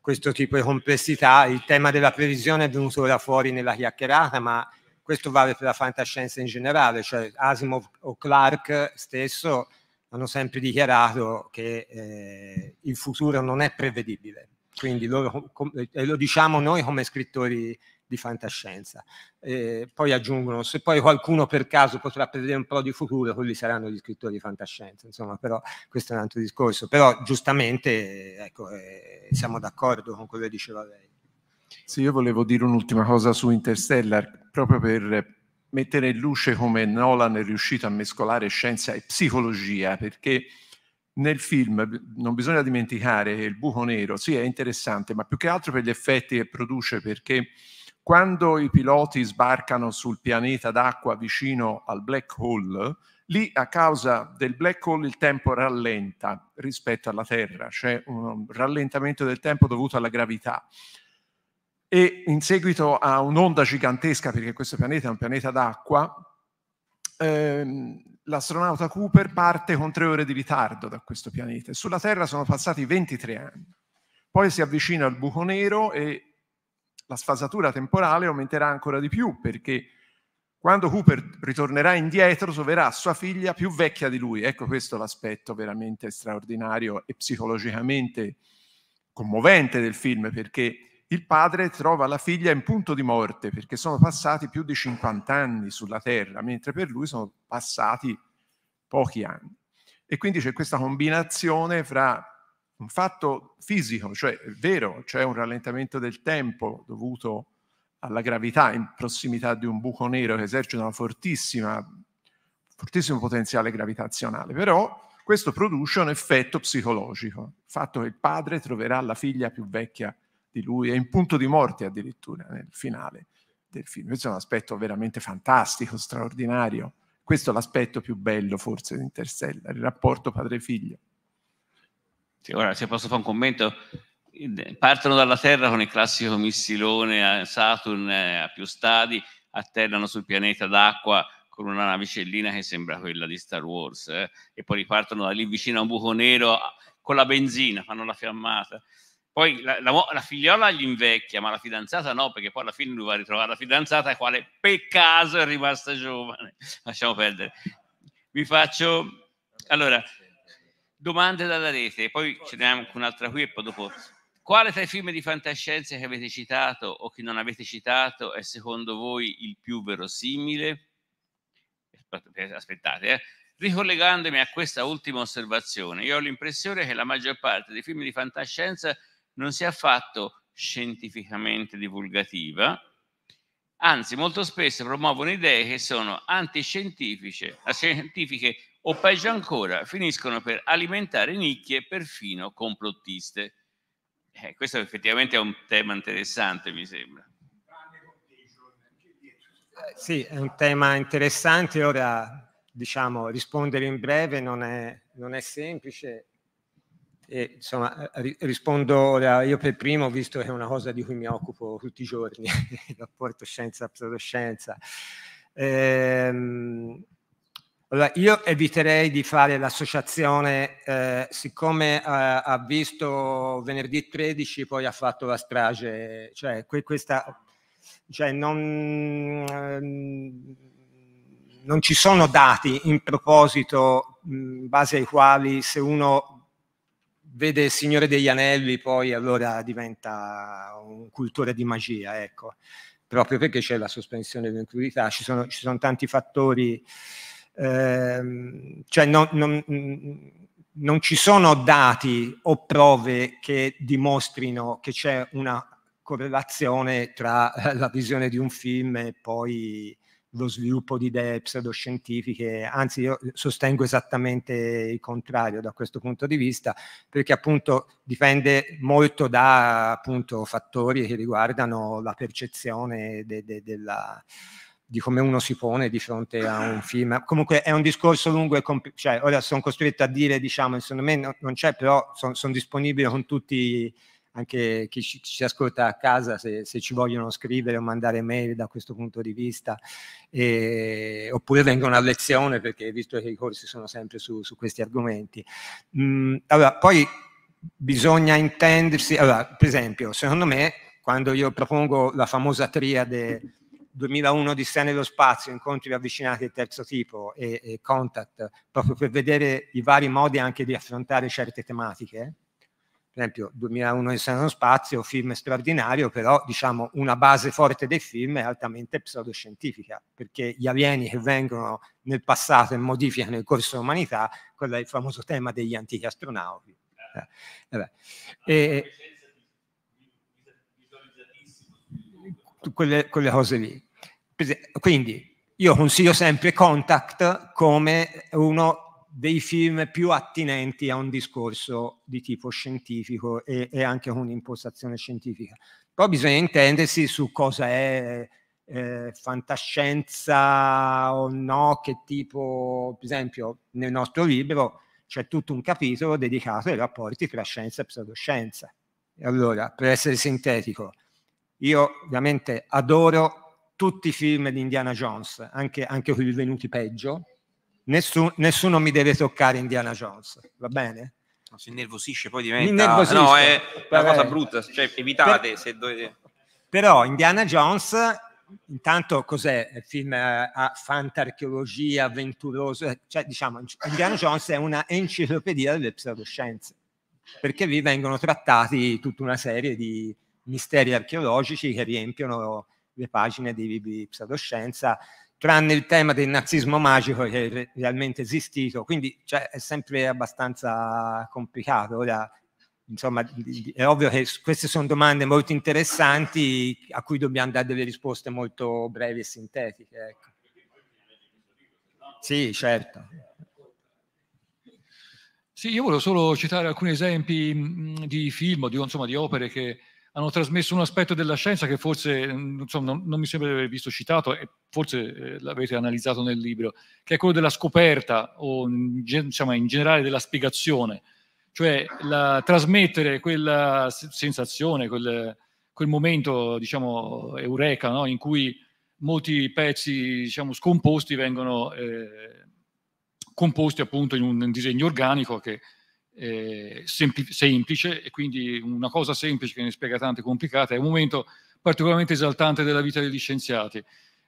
questo tipo di complessità, il tema della previsione è venuto ora fuori nella chiacchierata, ma questo vale per la fantascienza in generale, cioè Asimov o Clark stesso hanno sempre dichiarato che eh, il futuro non è prevedibile, quindi loro, com- lo diciamo noi come scrittori di fantascienza. Eh, poi aggiungono, se poi qualcuno per caso potrà prevedere un po' di futuro, quelli saranno gli scrittori di fantascienza, insomma, però questo è un altro discorso. Però giustamente, ecco, eh, siamo d'accordo con quello che diceva lei. Sì, io volevo dire un'ultima cosa su Interstellar, proprio per mettere in luce come Nolan è riuscito a mescolare scienza e psicologia, perché nel film non bisogna dimenticare che il buco nero, sì, è interessante, ma più che altro per gli effetti che produce, perché quando i piloti sbarcano sul pianeta d'acqua vicino al black hole, lì a causa del black hole il tempo rallenta rispetto alla Terra, c'è un rallentamento del tempo dovuto alla gravità. E in seguito a un'onda gigantesca, perché questo pianeta è un pianeta d'acqua, ehm, l'astronauta Cooper parte con tre ore di ritardo da questo pianeta. Sulla Terra sono passati 23 anni. Poi si avvicina al buco nero e la sfasatura temporale aumenterà ancora di più perché quando Cooper ritornerà indietro troverà sua figlia più vecchia di lui. Ecco questo l'aspetto veramente straordinario e psicologicamente commovente del film perché il padre trova la figlia in punto di morte perché sono passati più di 50 anni sulla Terra, mentre per lui sono passati pochi anni. E quindi c'è questa combinazione fra un fatto fisico, cioè è vero, c'è un rallentamento del tempo dovuto alla gravità in prossimità di un buco nero che esercita un fortissimo potenziale gravitazionale, però questo produce un effetto psicologico, il fatto che il padre troverà la figlia più vecchia di lui è in punto di morte addirittura nel finale del film. Questo è un aspetto veramente fantastico, straordinario. Questo è l'aspetto più bello forse di Interstellar, il rapporto padre-figlio ora se posso fare un commento, partono dalla Terra con il classico missilone a Saturn eh, a più stadi, atterrano sul pianeta d'acqua con una navicellina che sembra quella di Star Wars eh? e poi ripartono da lì vicino a un buco nero con la benzina, fanno la fiammata. Poi la, la, la, figliola gli invecchia, ma la fidanzata no, perché poi alla fine lui va a ritrovare la fidanzata, quale per caso è rimasta giovane. Lasciamo perdere. Vi faccio... Allora, domande dalla rete, poi ce n'è anche un'altra qui e poi dopo. Quale tra i film di fantascienza che avete citato o che non avete citato è secondo voi il più verosimile? Eh, aspettate, eh. Ricollegandomi a questa ultima osservazione, io ho l'impressione che la maggior parte dei film di fantascienza non sia affatto scientificamente divulgativa, anzi molto spesso promuovono idee che sono antiscientifiche, scientifiche o peggio ancora finiscono per alimentare nicchie perfino complottiste. Eh, questo effettivamente è un tema interessante, mi sembra. Sì, è un tema interessante. Ora, diciamo, rispondere in breve non è, non è semplice. E, insomma, rispondo ora io per primo, visto che è una cosa di cui mi occupo tutti i giorni, il rapporto scienza-pseudoscienza. Eh, allora, io eviterei di fare l'associazione, eh, siccome eh, ha visto venerdì 13, poi ha fatto la strage, cioè que questa, cioè non, eh, non, ci sono dati in proposito in base ai quali se uno vede il Signore degli Anelli poi allora diventa un cultore di magia, ecco, proprio perché c'è la sospensione di ci ci sono tanti fattori Ehm, cioè non, non, non ci sono dati o prove che dimostrino che c'è una correlazione tra eh, la visione di un film e poi lo sviluppo di idee pseudoscientifiche, anzi io sostengo esattamente il contrario da questo punto di vista, perché appunto dipende molto da appunto, fattori che riguardano la percezione de, de, della, di come uno si pone di fronte a un film. Comunque è un discorso lungo e complesso, cioè, ora sono costretto a dire, diciamo, secondo me no, non c'è, però sono son disponibile con tutti, anche chi ci, ci ascolta a casa, se, se, ci vogliono scrivere o mandare mail da questo punto di vista, e, oppure vengono a lezione, perché visto che i corsi sono sempre su, su questi argomenti. Mm, allora, poi bisogna intendersi, allora, per esempio, secondo me, quando io propongo la famosa triade 2001 di Sene dello Spazio, incontri avvicinati del terzo tipo e, e, contact, proprio per vedere i vari modi anche di affrontare certe tematiche. Per esempio, 2001 di Sene dello Spazio, film straordinario, però diciamo una base forte del film è altamente pseudoscientifica, perché gli alieni che vengono nel passato e modificano il corso dell'umanità, quello è il famoso tema degli antichi astronauti. Eh, eh, eh. E, quelle, quelle cose lì. Quindi io consiglio sempre Contact come uno dei film più attinenti a un discorso di tipo scientifico e, e anche con un'impostazione scientifica. Poi bisogna intendersi su cosa è eh, fantascienza o no, che tipo, per esempio nel nostro libro c'è tutto un capitolo dedicato ai rapporti tra scienza e pseudoscienza. E allora, per essere sintetico, io ovviamente adoro tutti i film di Indiana Jones, anche, anche quelli venuti peggio. Nessun, nessuno mi deve toccare Indiana Jones, va bene? No, si innervosisce, poi diventa... No, è una cosa brutta, cioè evitate per... se dovete... Però Indiana Jones, intanto cos'è? Il film eh, a fantarcheologia, avventuroso, eh, cioè diciamo Indiana Jones è una enciclopedia delle pseudoscienze, perché lì vengono trattati tutta una serie di misteri archeologici che riempiono le pagine di libri di pseudoscienza, tranne il tema del nazismo magico che è realmente esistito, quindi cioè, è sempre abbastanza complicato. Ora, insomma, è ovvio che queste sono domande molto interessanti a cui dobbiamo dare delle risposte molto brevi e sintetiche. Ecco. Sì, certo. Sì, io volevo solo citare alcuni esempi di film o di, insomma, di opere che hanno trasmesso un aspetto della scienza che forse mm, insomma, non, non, mi sembra di aver visto citato e forse eh, l'avete analizzato nel libro, che è quello della scoperta o in, diciamo, in generale della spiegazione, cioè la, trasmettere quella sensazione, quel, quel momento diciamo, eureka no? in cui molti pezzi diciamo, scomposti vengono eh, composti appunto in un, un disegno organico che eh, sempli- semplice e quindi una cosa semplice che ne spiega tante complicate, è un momento particolarmente esaltante della vita degli scienziati.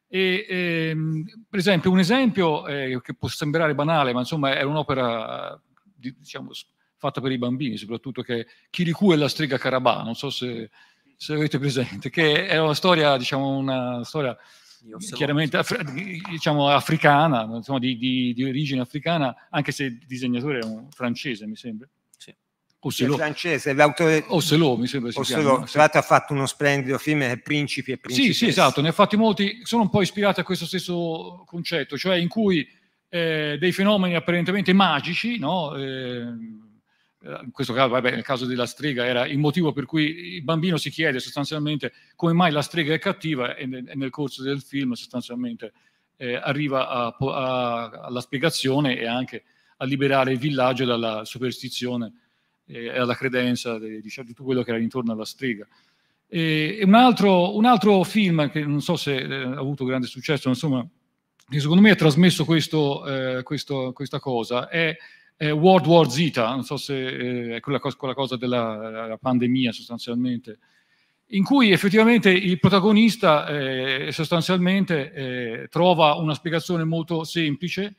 E, ehm, per esempio, un esempio eh, che può sembrare banale, ma insomma è un'opera diciamo, fatta per i bambini, soprattutto che è Kirikou e la strega Carabà, non so se, se avete presente, che è una storia, diciamo, una storia chiaramente af- diciamo africana, insomma, di, di, di, origine africana, anche se il disegnatore è un francese, mi sembra. Sì. Osselò. È francese, l'autore Osselò, mi sembra si Osselò, tra l'altro ha fatto uno splendido film Principi e Principi. Sì, sì, esatto, ne ha fatti molti, sono un po' ispirati a questo stesso concetto, cioè in cui eh, dei fenomeni apparentemente magici, no? Eh, eh, in questo caso, vabbè, nel caso della strega era il motivo per cui il bambino si chiede sostanzialmente come mai la strega è cattiva e nel, corso del film sostanzialmente eh, arriva a, a, alla spiegazione e anche a liberare il villaggio dalla superstizione eh, e alla credenza di, diciamo, tutto quello che era intorno alla strega. E, e un, altro, un, altro, film che non so se eh, ha avuto grande successo, insomma, che secondo me ha trasmesso questo, eh, questo, questa cosa, è eh, World War Z, non so se eh, è quella cosa, quella cosa della pandemia sostanzialmente, in cui effettivamente il protagonista eh, sostanzialmente eh, trova una spiegazione molto semplice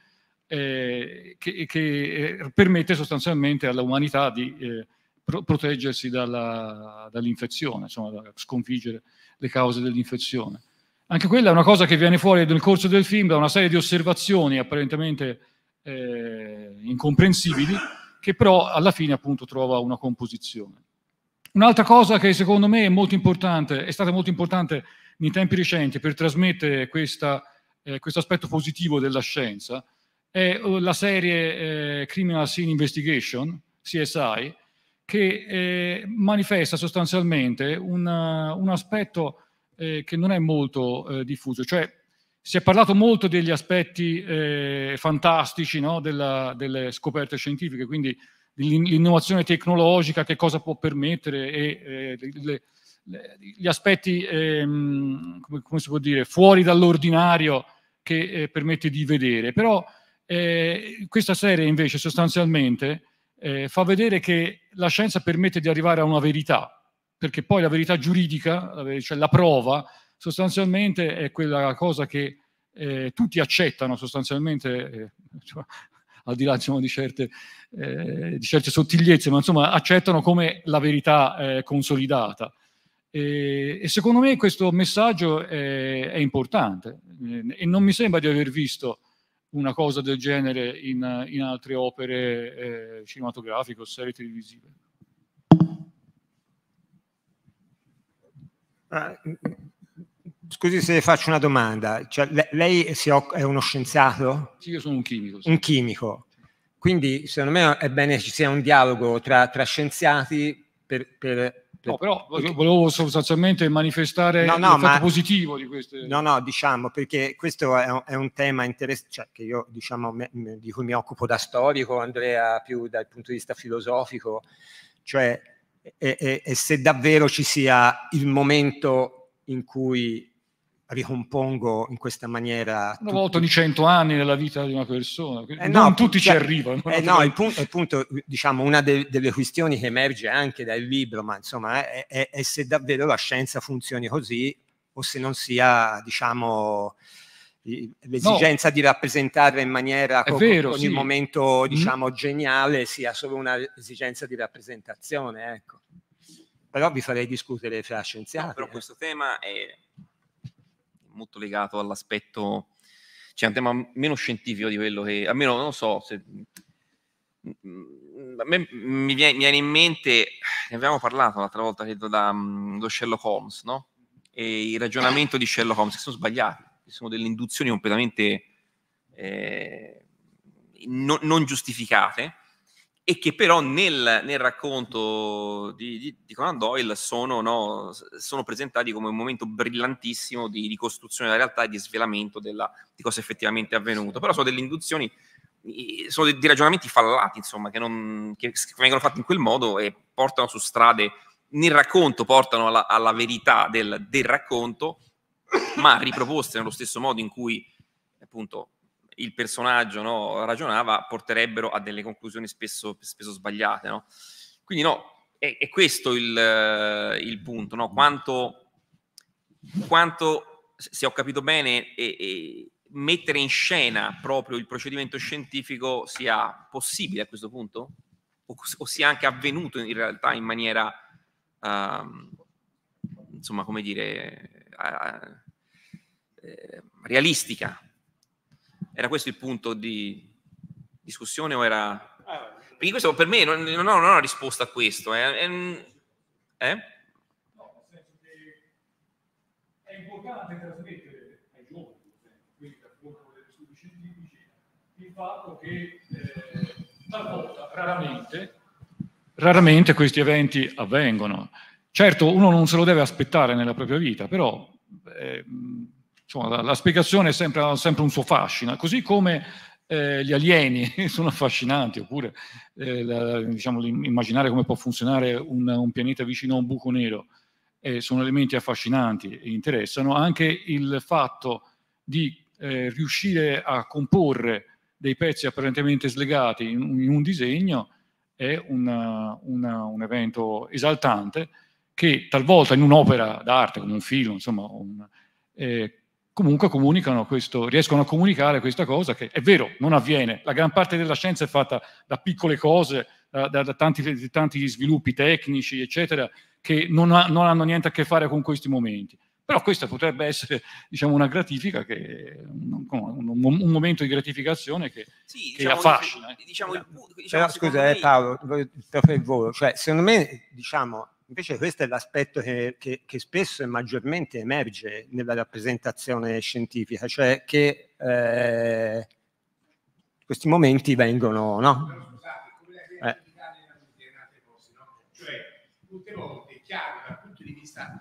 eh, che, che, eh, permette sostanzialmente all'umanità di eh, pro- proteggersi dalla, dall'infezione, insomma, da sconfiggere le cause dell'infezione. Anche quella è una cosa che viene fuori nel corso del film da una serie di osservazioni apparentemente eh, incomprensibili, che però alla fine appunto trova una composizione. Un'altra cosa che secondo me è molto importante, è stata molto importante nei tempi recenti per trasmettere questa, eh, questo aspetto positivo della scienza, è eh, la serie eh, Criminal Scene Investigation, CSI, che eh, manifesta sostanzialmente una, un aspetto eh, che non è molto eh, diffuso, cioè si è parlato molto degli aspetti eh, fantastici no? Della, delle scoperte scientifiche, quindi l'innovazione tecnologica, che cosa può permettere e eh, le, le, gli aspetti, ehm, come, come, si può dire, fuori dall'ordinario che eh, permette di vedere. Però eh, questa serie invece sostanzialmente eh, fa vedere che la scienza permette di arrivare a una verità, perché poi la verità giuridica, cioè la prova, sostanzialmente è quella cosa che eh, tutti accettano sostanzialmente, eh, cioè, al di là diciamo, di, certe, eh, di, certe, sottigliezze, ma insomma accettano come la verità eh, consolidata. E, e, secondo me questo messaggio è, è, importante eh, e non mi sembra di aver visto una cosa del genere in, in altre opere eh, cinematografiche o serie televisive. Ah, Scusi se le faccio una domanda, cioè, lei è uno scienziato? Sì, io sono un chimico. Sì. Un chimico. Quindi secondo me è bene che ci sia un dialogo tra, tra scienziati per, per, per... No, però volevo sostanzialmente manifestare no, no, ma... positivo di queste... No, no, diciamo, perché questo è un, è un tema interessante, cioè, che io, diciamo, me, di cui mi occupo da storico, Andrea più dal punto di vista filosofico, cioè e, e, e se davvero ci sia il momento in cui ricompongo in questa maniera. Una volta ogni cento anni nella vita di una persona, eh non no, tutti ci cioè, arrivano. Eh no, il punto, il punto, diciamo, una de, delle questioni che emerge anche dal libro, ma insomma, è, è, è, se davvero la scienza funzioni così o se non sia, diciamo, l'esigenza no. di rappresentarla in maniera con, vero, ogni sì. momento, mm-hmm. diciamo, mm. geniale sia solo un'esigenza di rappresentazione, ecco. Però vi farei discutere fra scienziati. No, però eh. questo tema è molto legato all'aspetto, cioè è un tema meno scientifico di quello che, almeno non so se... Mm, a me mi viene, mi viene in mente, ne abbiamo parlato l'altra volta, credo, da um, lo Sherlock Holmes, no? E il ragionamento di Sherlock Holmes, che sono sbagliati, sono delle induzioni completamente eh, non, non giustificate, e che però nel, nel racconto di, di, di, Conan Doyle sono, no, sono, presentati come un momento brillantissimo di ricostruzione della realtà e di svelamento della, di cosa effettivamente è avvenuto. Però sono delle induzioni, sono dei, dei ragionamenti fallati, insomma, che, non, che, vengono fatti in quel modo e portano su strade, nel racconto portano alla, alla verità del, del racconto, ma riproposte nello stesso modo in cui appunto il personaggio no, ragionava porterebbero a delle conclusioni spesso, spesso sbagliate. No? Quindi no, è, è questo il, eh, il punto, no? Mm. quanto, quanto, se ho capito bene, è, è mettere in scena proprio il procedimento scientifico sia possibile a questo punto? O, o sia anche avvenuto in realtà in maniera, uh, insomma, come dire, uh, uh, realistica, era questo il punto di discussione o era... Ah, Perché questo per me non, non, ho, non ho una risposta a questo. Eh? È, ehm, è? Eh? è importante trasmettere ai giovani, cioè, quindi raccontano degli studi scientifici, il fatto che eh, talvolta, raramente, raramente questi eventi avvengono. Certo, uno non se lo deve aspettare nella propria vita, però... Eh, insomma, la, la spiegazione sempre, ha sempre un suo fascino, così come eh, gli alieni sono affascinanti, oppure eh, la, diciamo, immaginare come può funzionare un, un, pianeta vicino a un buco nero eh, sono elementi affascinanti e interessano, anche il fatto di eh, riuscire a comporre dei pezzi apparentemente slegati in, in un disegno è una, una, un evento esaltante che talvolta in un'opera d'arte, come un film, insomma, un, eh, comunque questo, riescono a comunicare questa cosa che è vero, non avviene. La gran parte della scienza è fatta da piccole cose, da, da, da tanti, tanti, sviluppi tecnici, eccetera, che non, ha, non, hanno niente a che fare con questi momenti. Però questa potrebbe essere diciamo, una gratifica, che, un, un, un, momento di gratificazione che, sì, che diciamo, affascina. Diciamo, eh. diciamo, diciamo Però scusa eh, me... Paolo, te fai il volo, cioè secondo me diciamo, Invece questo è l'aspetto che, che, che, spesso e maggiormente emerge nella rappresentazione scientifica, cioè che eh, questi momenti vengono... No? Eh. Cioè, tutte volte, chiaro, dal punto di vista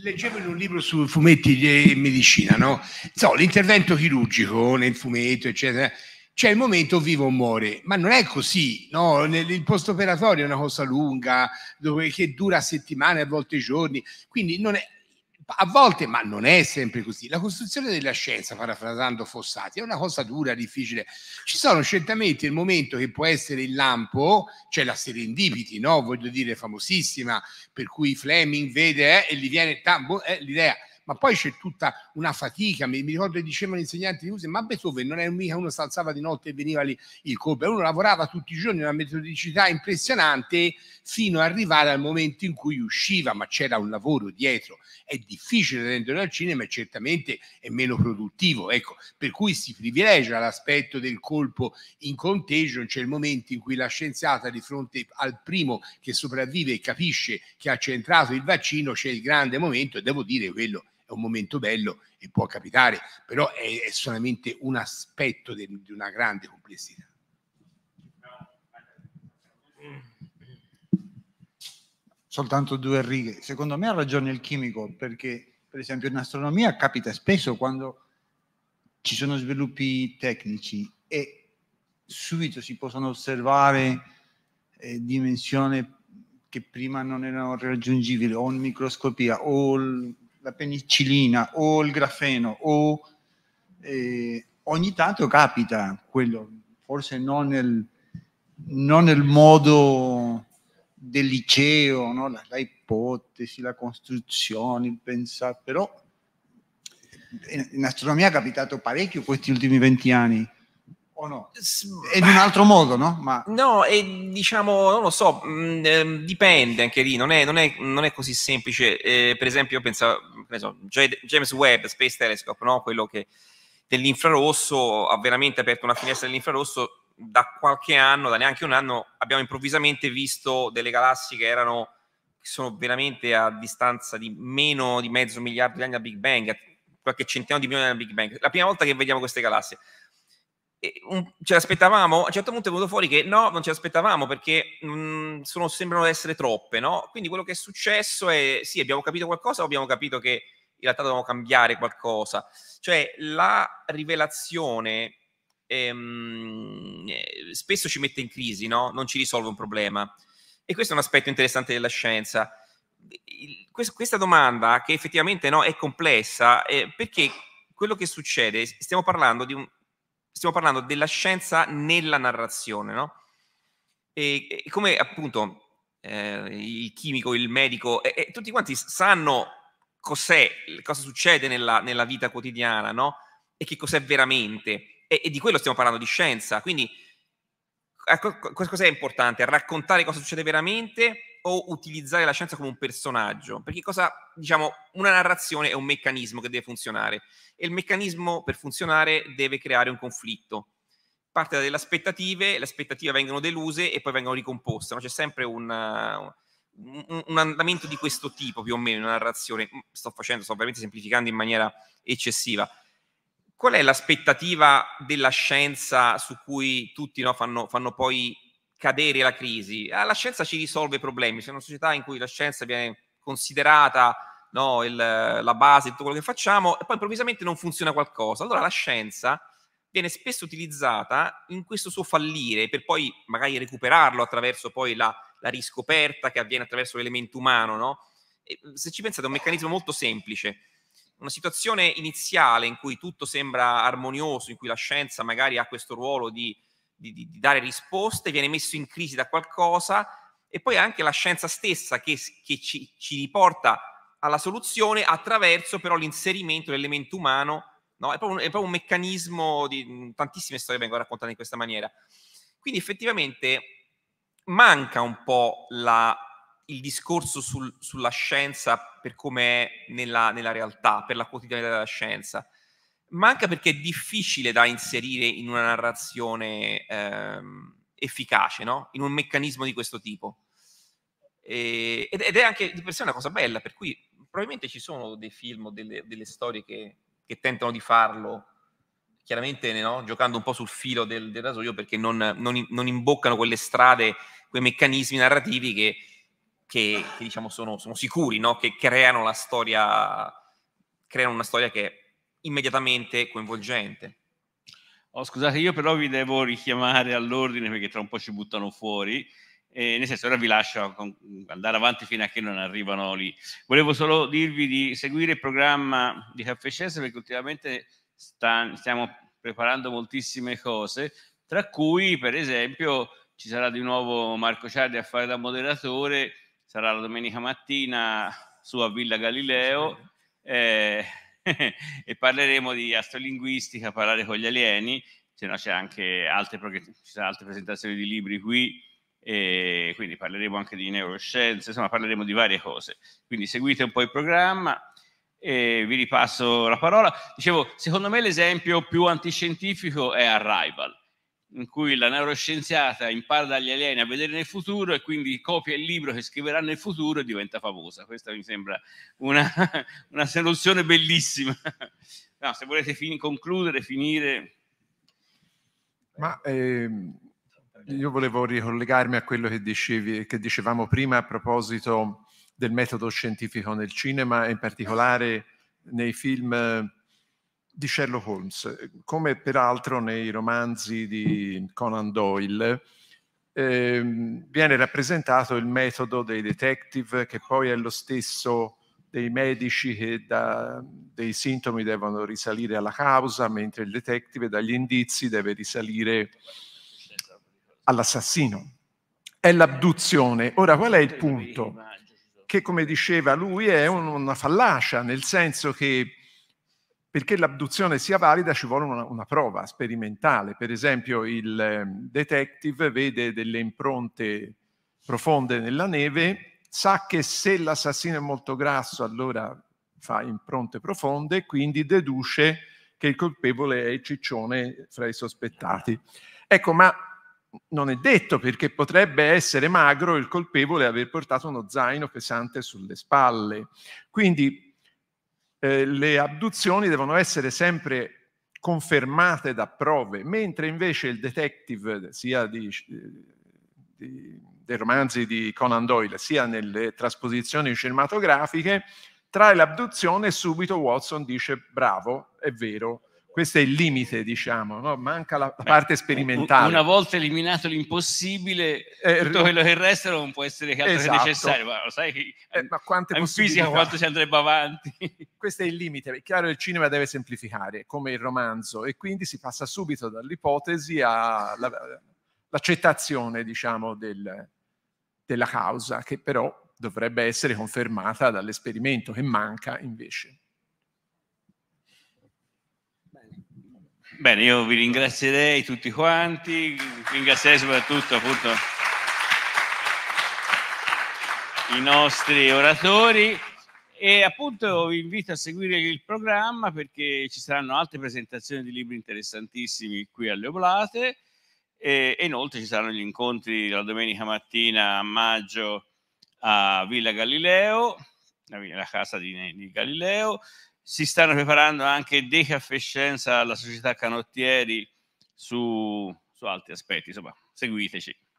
Leggevo in un libro sui fumetti e eh, medicina, no? so, l'intervento chirurgico nel fumetto, eccetera, c'è il momento vivo o muore, ma non è così, no? il post operatorio è una cosa lunga, dove, che dura settimane, a volte giorni, quindi non è, a volte, ma non è sempre così, la costruzione della scienza, parafrasando Fossati, è una cosa dura, difficile. Ci sono certamente il momento che può essere il lampo, cioè la serendipiti, no? voglio dire, famosissima, per cui Fleming vede eh, e gli viene tam- eh, boh, l'idea ma poi c'è tutta una fatica. Mi, mi ricordo che dicevano gli insegnanti di musica, ma Beethoven non è mica uno si alzava di notte e veniva lì il colpo, uno lavorava tutti i giorni in una metodicità impressionante fino ad arrivare al momento in cui usciva, ma c'era un lavoro dietro. È difficile rendere al cinema e certamente è meno produttivo, ecco, per cui si privilegia l'aspetto del colpo in contagion, c'è il momento in cui la scienziata di fronte al primo che sopravvive e capisce che ha centrato il vaccino, c'è il grande momento e devo dire quello un momento bello e può capitare, però è, è solamente un aspetto di, di una grande complessità. Soltanto due righe. Secondo me ha ragione il chimico, perché per esempio in astronomia capita spesso quando ci sono sviluppi tecnici e subito si possono osservare eh, dimensioni che prima non erano raggiungibili, o in microscopia, o il la penicillina o il grafeno o eh, ogni tanto capita quello, forse non nel, non nel modo del liceo, no? la, la, ipotesi, la costruzione, il pensare, però eh, in astronomia è capitato parecchio questi ultimi venti anni o no? È in un altro modo, no? Ma... No, e diciamo, non lo so, mh, mm, ehm, dipende anche lì, non è, non è, non è così semplice. Eh, per esempio, io pensavo, so, James Webb, Space Telescope, no? quello che dell'infrarosso ha veramente aperto una finestra dell'infrarosso da qualche anno, da neanche un anno, abbiamo improvvisamente visto delle galassie che erano che sono veramente a distanza di meno di mezzo miliardo di anni da Big Bang, qualche centinaio di milioni da Big Bang. La prima volta che vediamo queste galassie ce l'aspettavamo, a un certo punto è venuto fuori che no, non ce l'aspettavamo perché mh, mm, sono, sembrano essere troppe, no? Quindi quello che è successo è, sì, abbiamo capito qualcosa o abbiamo capito che in realtà dobbiamo cambiare qualcosa? Cioè la rivelazione ehm, eh, spesso ci mette in crisi, no? Non ci risolve un problema. E questo è un aspetto interessante della scienza. Il, questa domanda, che effettivamente no, è complessa, eh, perché quello che succede, stiamo parlando di un stiamo parlando della scienza nella narrazione, no? E, e come appunto eh, il chimico, il medico, e, e tutti quanti sanno cos'è, cosa succede nella, nella vita quotidiana, no? E che cos'è veramente. E, e, di quello stiamo parlando, di scienza. Quindi, cos'è importante? Raccontare cosa succede veramente o utilizzare la scienza come un personaggio, perché cosa, diciamo, una narrazione è un meccanismo che deve funzionare e il meccanismo per funzionare deve creare un conflitto. Parte dalle aspettative, le aspettative vengono deluse e poi vengono ricomposte, no? c'è sempre un, un, un, andamento di questo tipo più o meno in una narrazione, mm, sto facendo, sto veramente semplificando in maniera eccessiva. Qual è l'aspettativa della scienza su cui tutti no, fanno, fanno poi cadere la crisi. Ah, la scienza ci risolve i problemi. C'è una società in cui la scienza viene considerata no, il, la base di tutto quello che facciamo e poi improvvisamente non funziona qualcosa. Allora la scienza viene spesso utilizzata in questo suo fallire per poi magari recuperarlo attraverso poi la, la riscoperta che avviene attraverso l'elemento umano. No? Mhmm, se ci pensate è un meccanismo molto semplice. Una situazione iniziale in cui tutto sembra armonioso, in cui la scienza magari ha questo ruolo di di, di, dare risposte, viene messo in crisi da qualcosa e poi anche la scienza stessa che, che ci, ci, riporta alla soluzione attraverso però l'inserimento dell'elemento umano, no? è, proprio un, è, proprio un, meccanismo di tantissime storie vengono raccontate in questa maniera. Quindi effettivamente manca un po' la, il discorso sul, sulla scienza per come è nella, nella realtà, per la quotidianità della scienza ma anche perché è difficile da inserire in una narrazione ehm, efficace, no? in un meccanismo di questo tipo. E, ed è anche di per sé una cosa bella, per cui probabilmente ci sono dei film o delle, delle, storie che, che, tentano di farlo, chiaramente no? giocando un po' sul filo del, del rasoio, perché non, non, non, imboccano quelle strade, quei meccanismi narrativi che, che, che diciamo sono, sono sicuri, no? che creano la storia, creano una storia che immediatamente coinvolgente. Oh, scusate, io però vi devo richiamare all'ordine perché tra un po' ci buttano fuori. Eh, nel senso, ora vi lascio andare avanti fino a che non arrivano lì. Volevo solo dirvi di seguire il programma di Caffè Scienze perché ultimamente sta, stiamo preparando moltissime cose, tra cui, per esempio, ci sarà di nuovo Marco Ciardi a fare da moderatore, sarà la domenica mattina su a Villa Galileo. Eh, e parleremo di astrolinguistica, parlare con gli alieni, se no c'è anche altre, altre, presentazioni di libri qui, quindi parleremo anche di neuroscienze, insomma parleremo di varie cose. Quindi seguite un po' il programma. E vi ripasso la parola. Dicevo, secondo me l'esempio più antiscientifico è Arrival in cui la neuroscienziata impara dagli alieni a vedere nel futuro e quindi copia il libro che scriverà nel futuro e diventa famosa. Questa mi sembra una, una soluzione bellissima. No, se volete fin- concludere, finire... Ma ehm, io volevo ricollegarmi a quello che, dicevi, che dicevamo prima a proposito del metodo scientifico nel cinema e in particolare nei film di Sherlock Holmes, come peraltro nei romanzi di Conan Doyle, ehm, viene rappresentato il metodo dei detective che poi è lo stesso dei medici che da, dei sintomi devono risalire alla causa, mentre il detective dagli indizi deve risalire all'assassino. È l'abduzione. Ora qual è il punto? Che come diceva lui è un, una fallacia, nel senso che perché l'abduzione sia valida ci vuole una, una prova sperimentale. Per esempio il ehm, detective vede delle impronte profonde nella neve, sa che se l'assassino è molto grasso allora fa impronte profonde, quindi deduce che il colpevole è il ciccione fra i sospettati. Ecco, ma non è detto perché potrebbe essere magro il colpevole aver portato uno zaino pesante sulle spalle. Quindi eh, le abduzioni devono essere sempre confermate da prove, mentre invece il detective, sia di, eh, di, dei romanzi di Conan Doyle, sia nelle trasposizioni cinematografiche, trae l'abduzione e subito Watson dice bravo, è vero, questo è il limite, diciamo, no? manca la Beh, parte sperimentale. Una volta eliminato l'impossibile, eh, tutto quello che resta non può essere che altro esatto. che necessario, ma lo sai, eh, ma quante in fisica quanto si andrebbe avanti. Questo è il limite, è chiaro il cinema deve semplificare, come il romanzo, e quindi si passa subito dall'ipotesi all'accettazione, diciamo, del, della causa, che però dovrebbe essere confermata dall'esperimento, che manca invece. Bene, io vi ringrazierei tutti quanti, ringrazierei soprattutto appunto, i nostri oratori e appunto vi invito a seguire il programma perché ci saranno altre presentazioni di libri interessantissimi qui alle Oblate e, e inoltre ci saranno gli incontri la domenica mattina a maggio a Villa Galileo, la, la casa di, di Galileo, si stanno preparando anche decafescenza alla società canottieri su, su altri aspetti, insomma, seguiteci.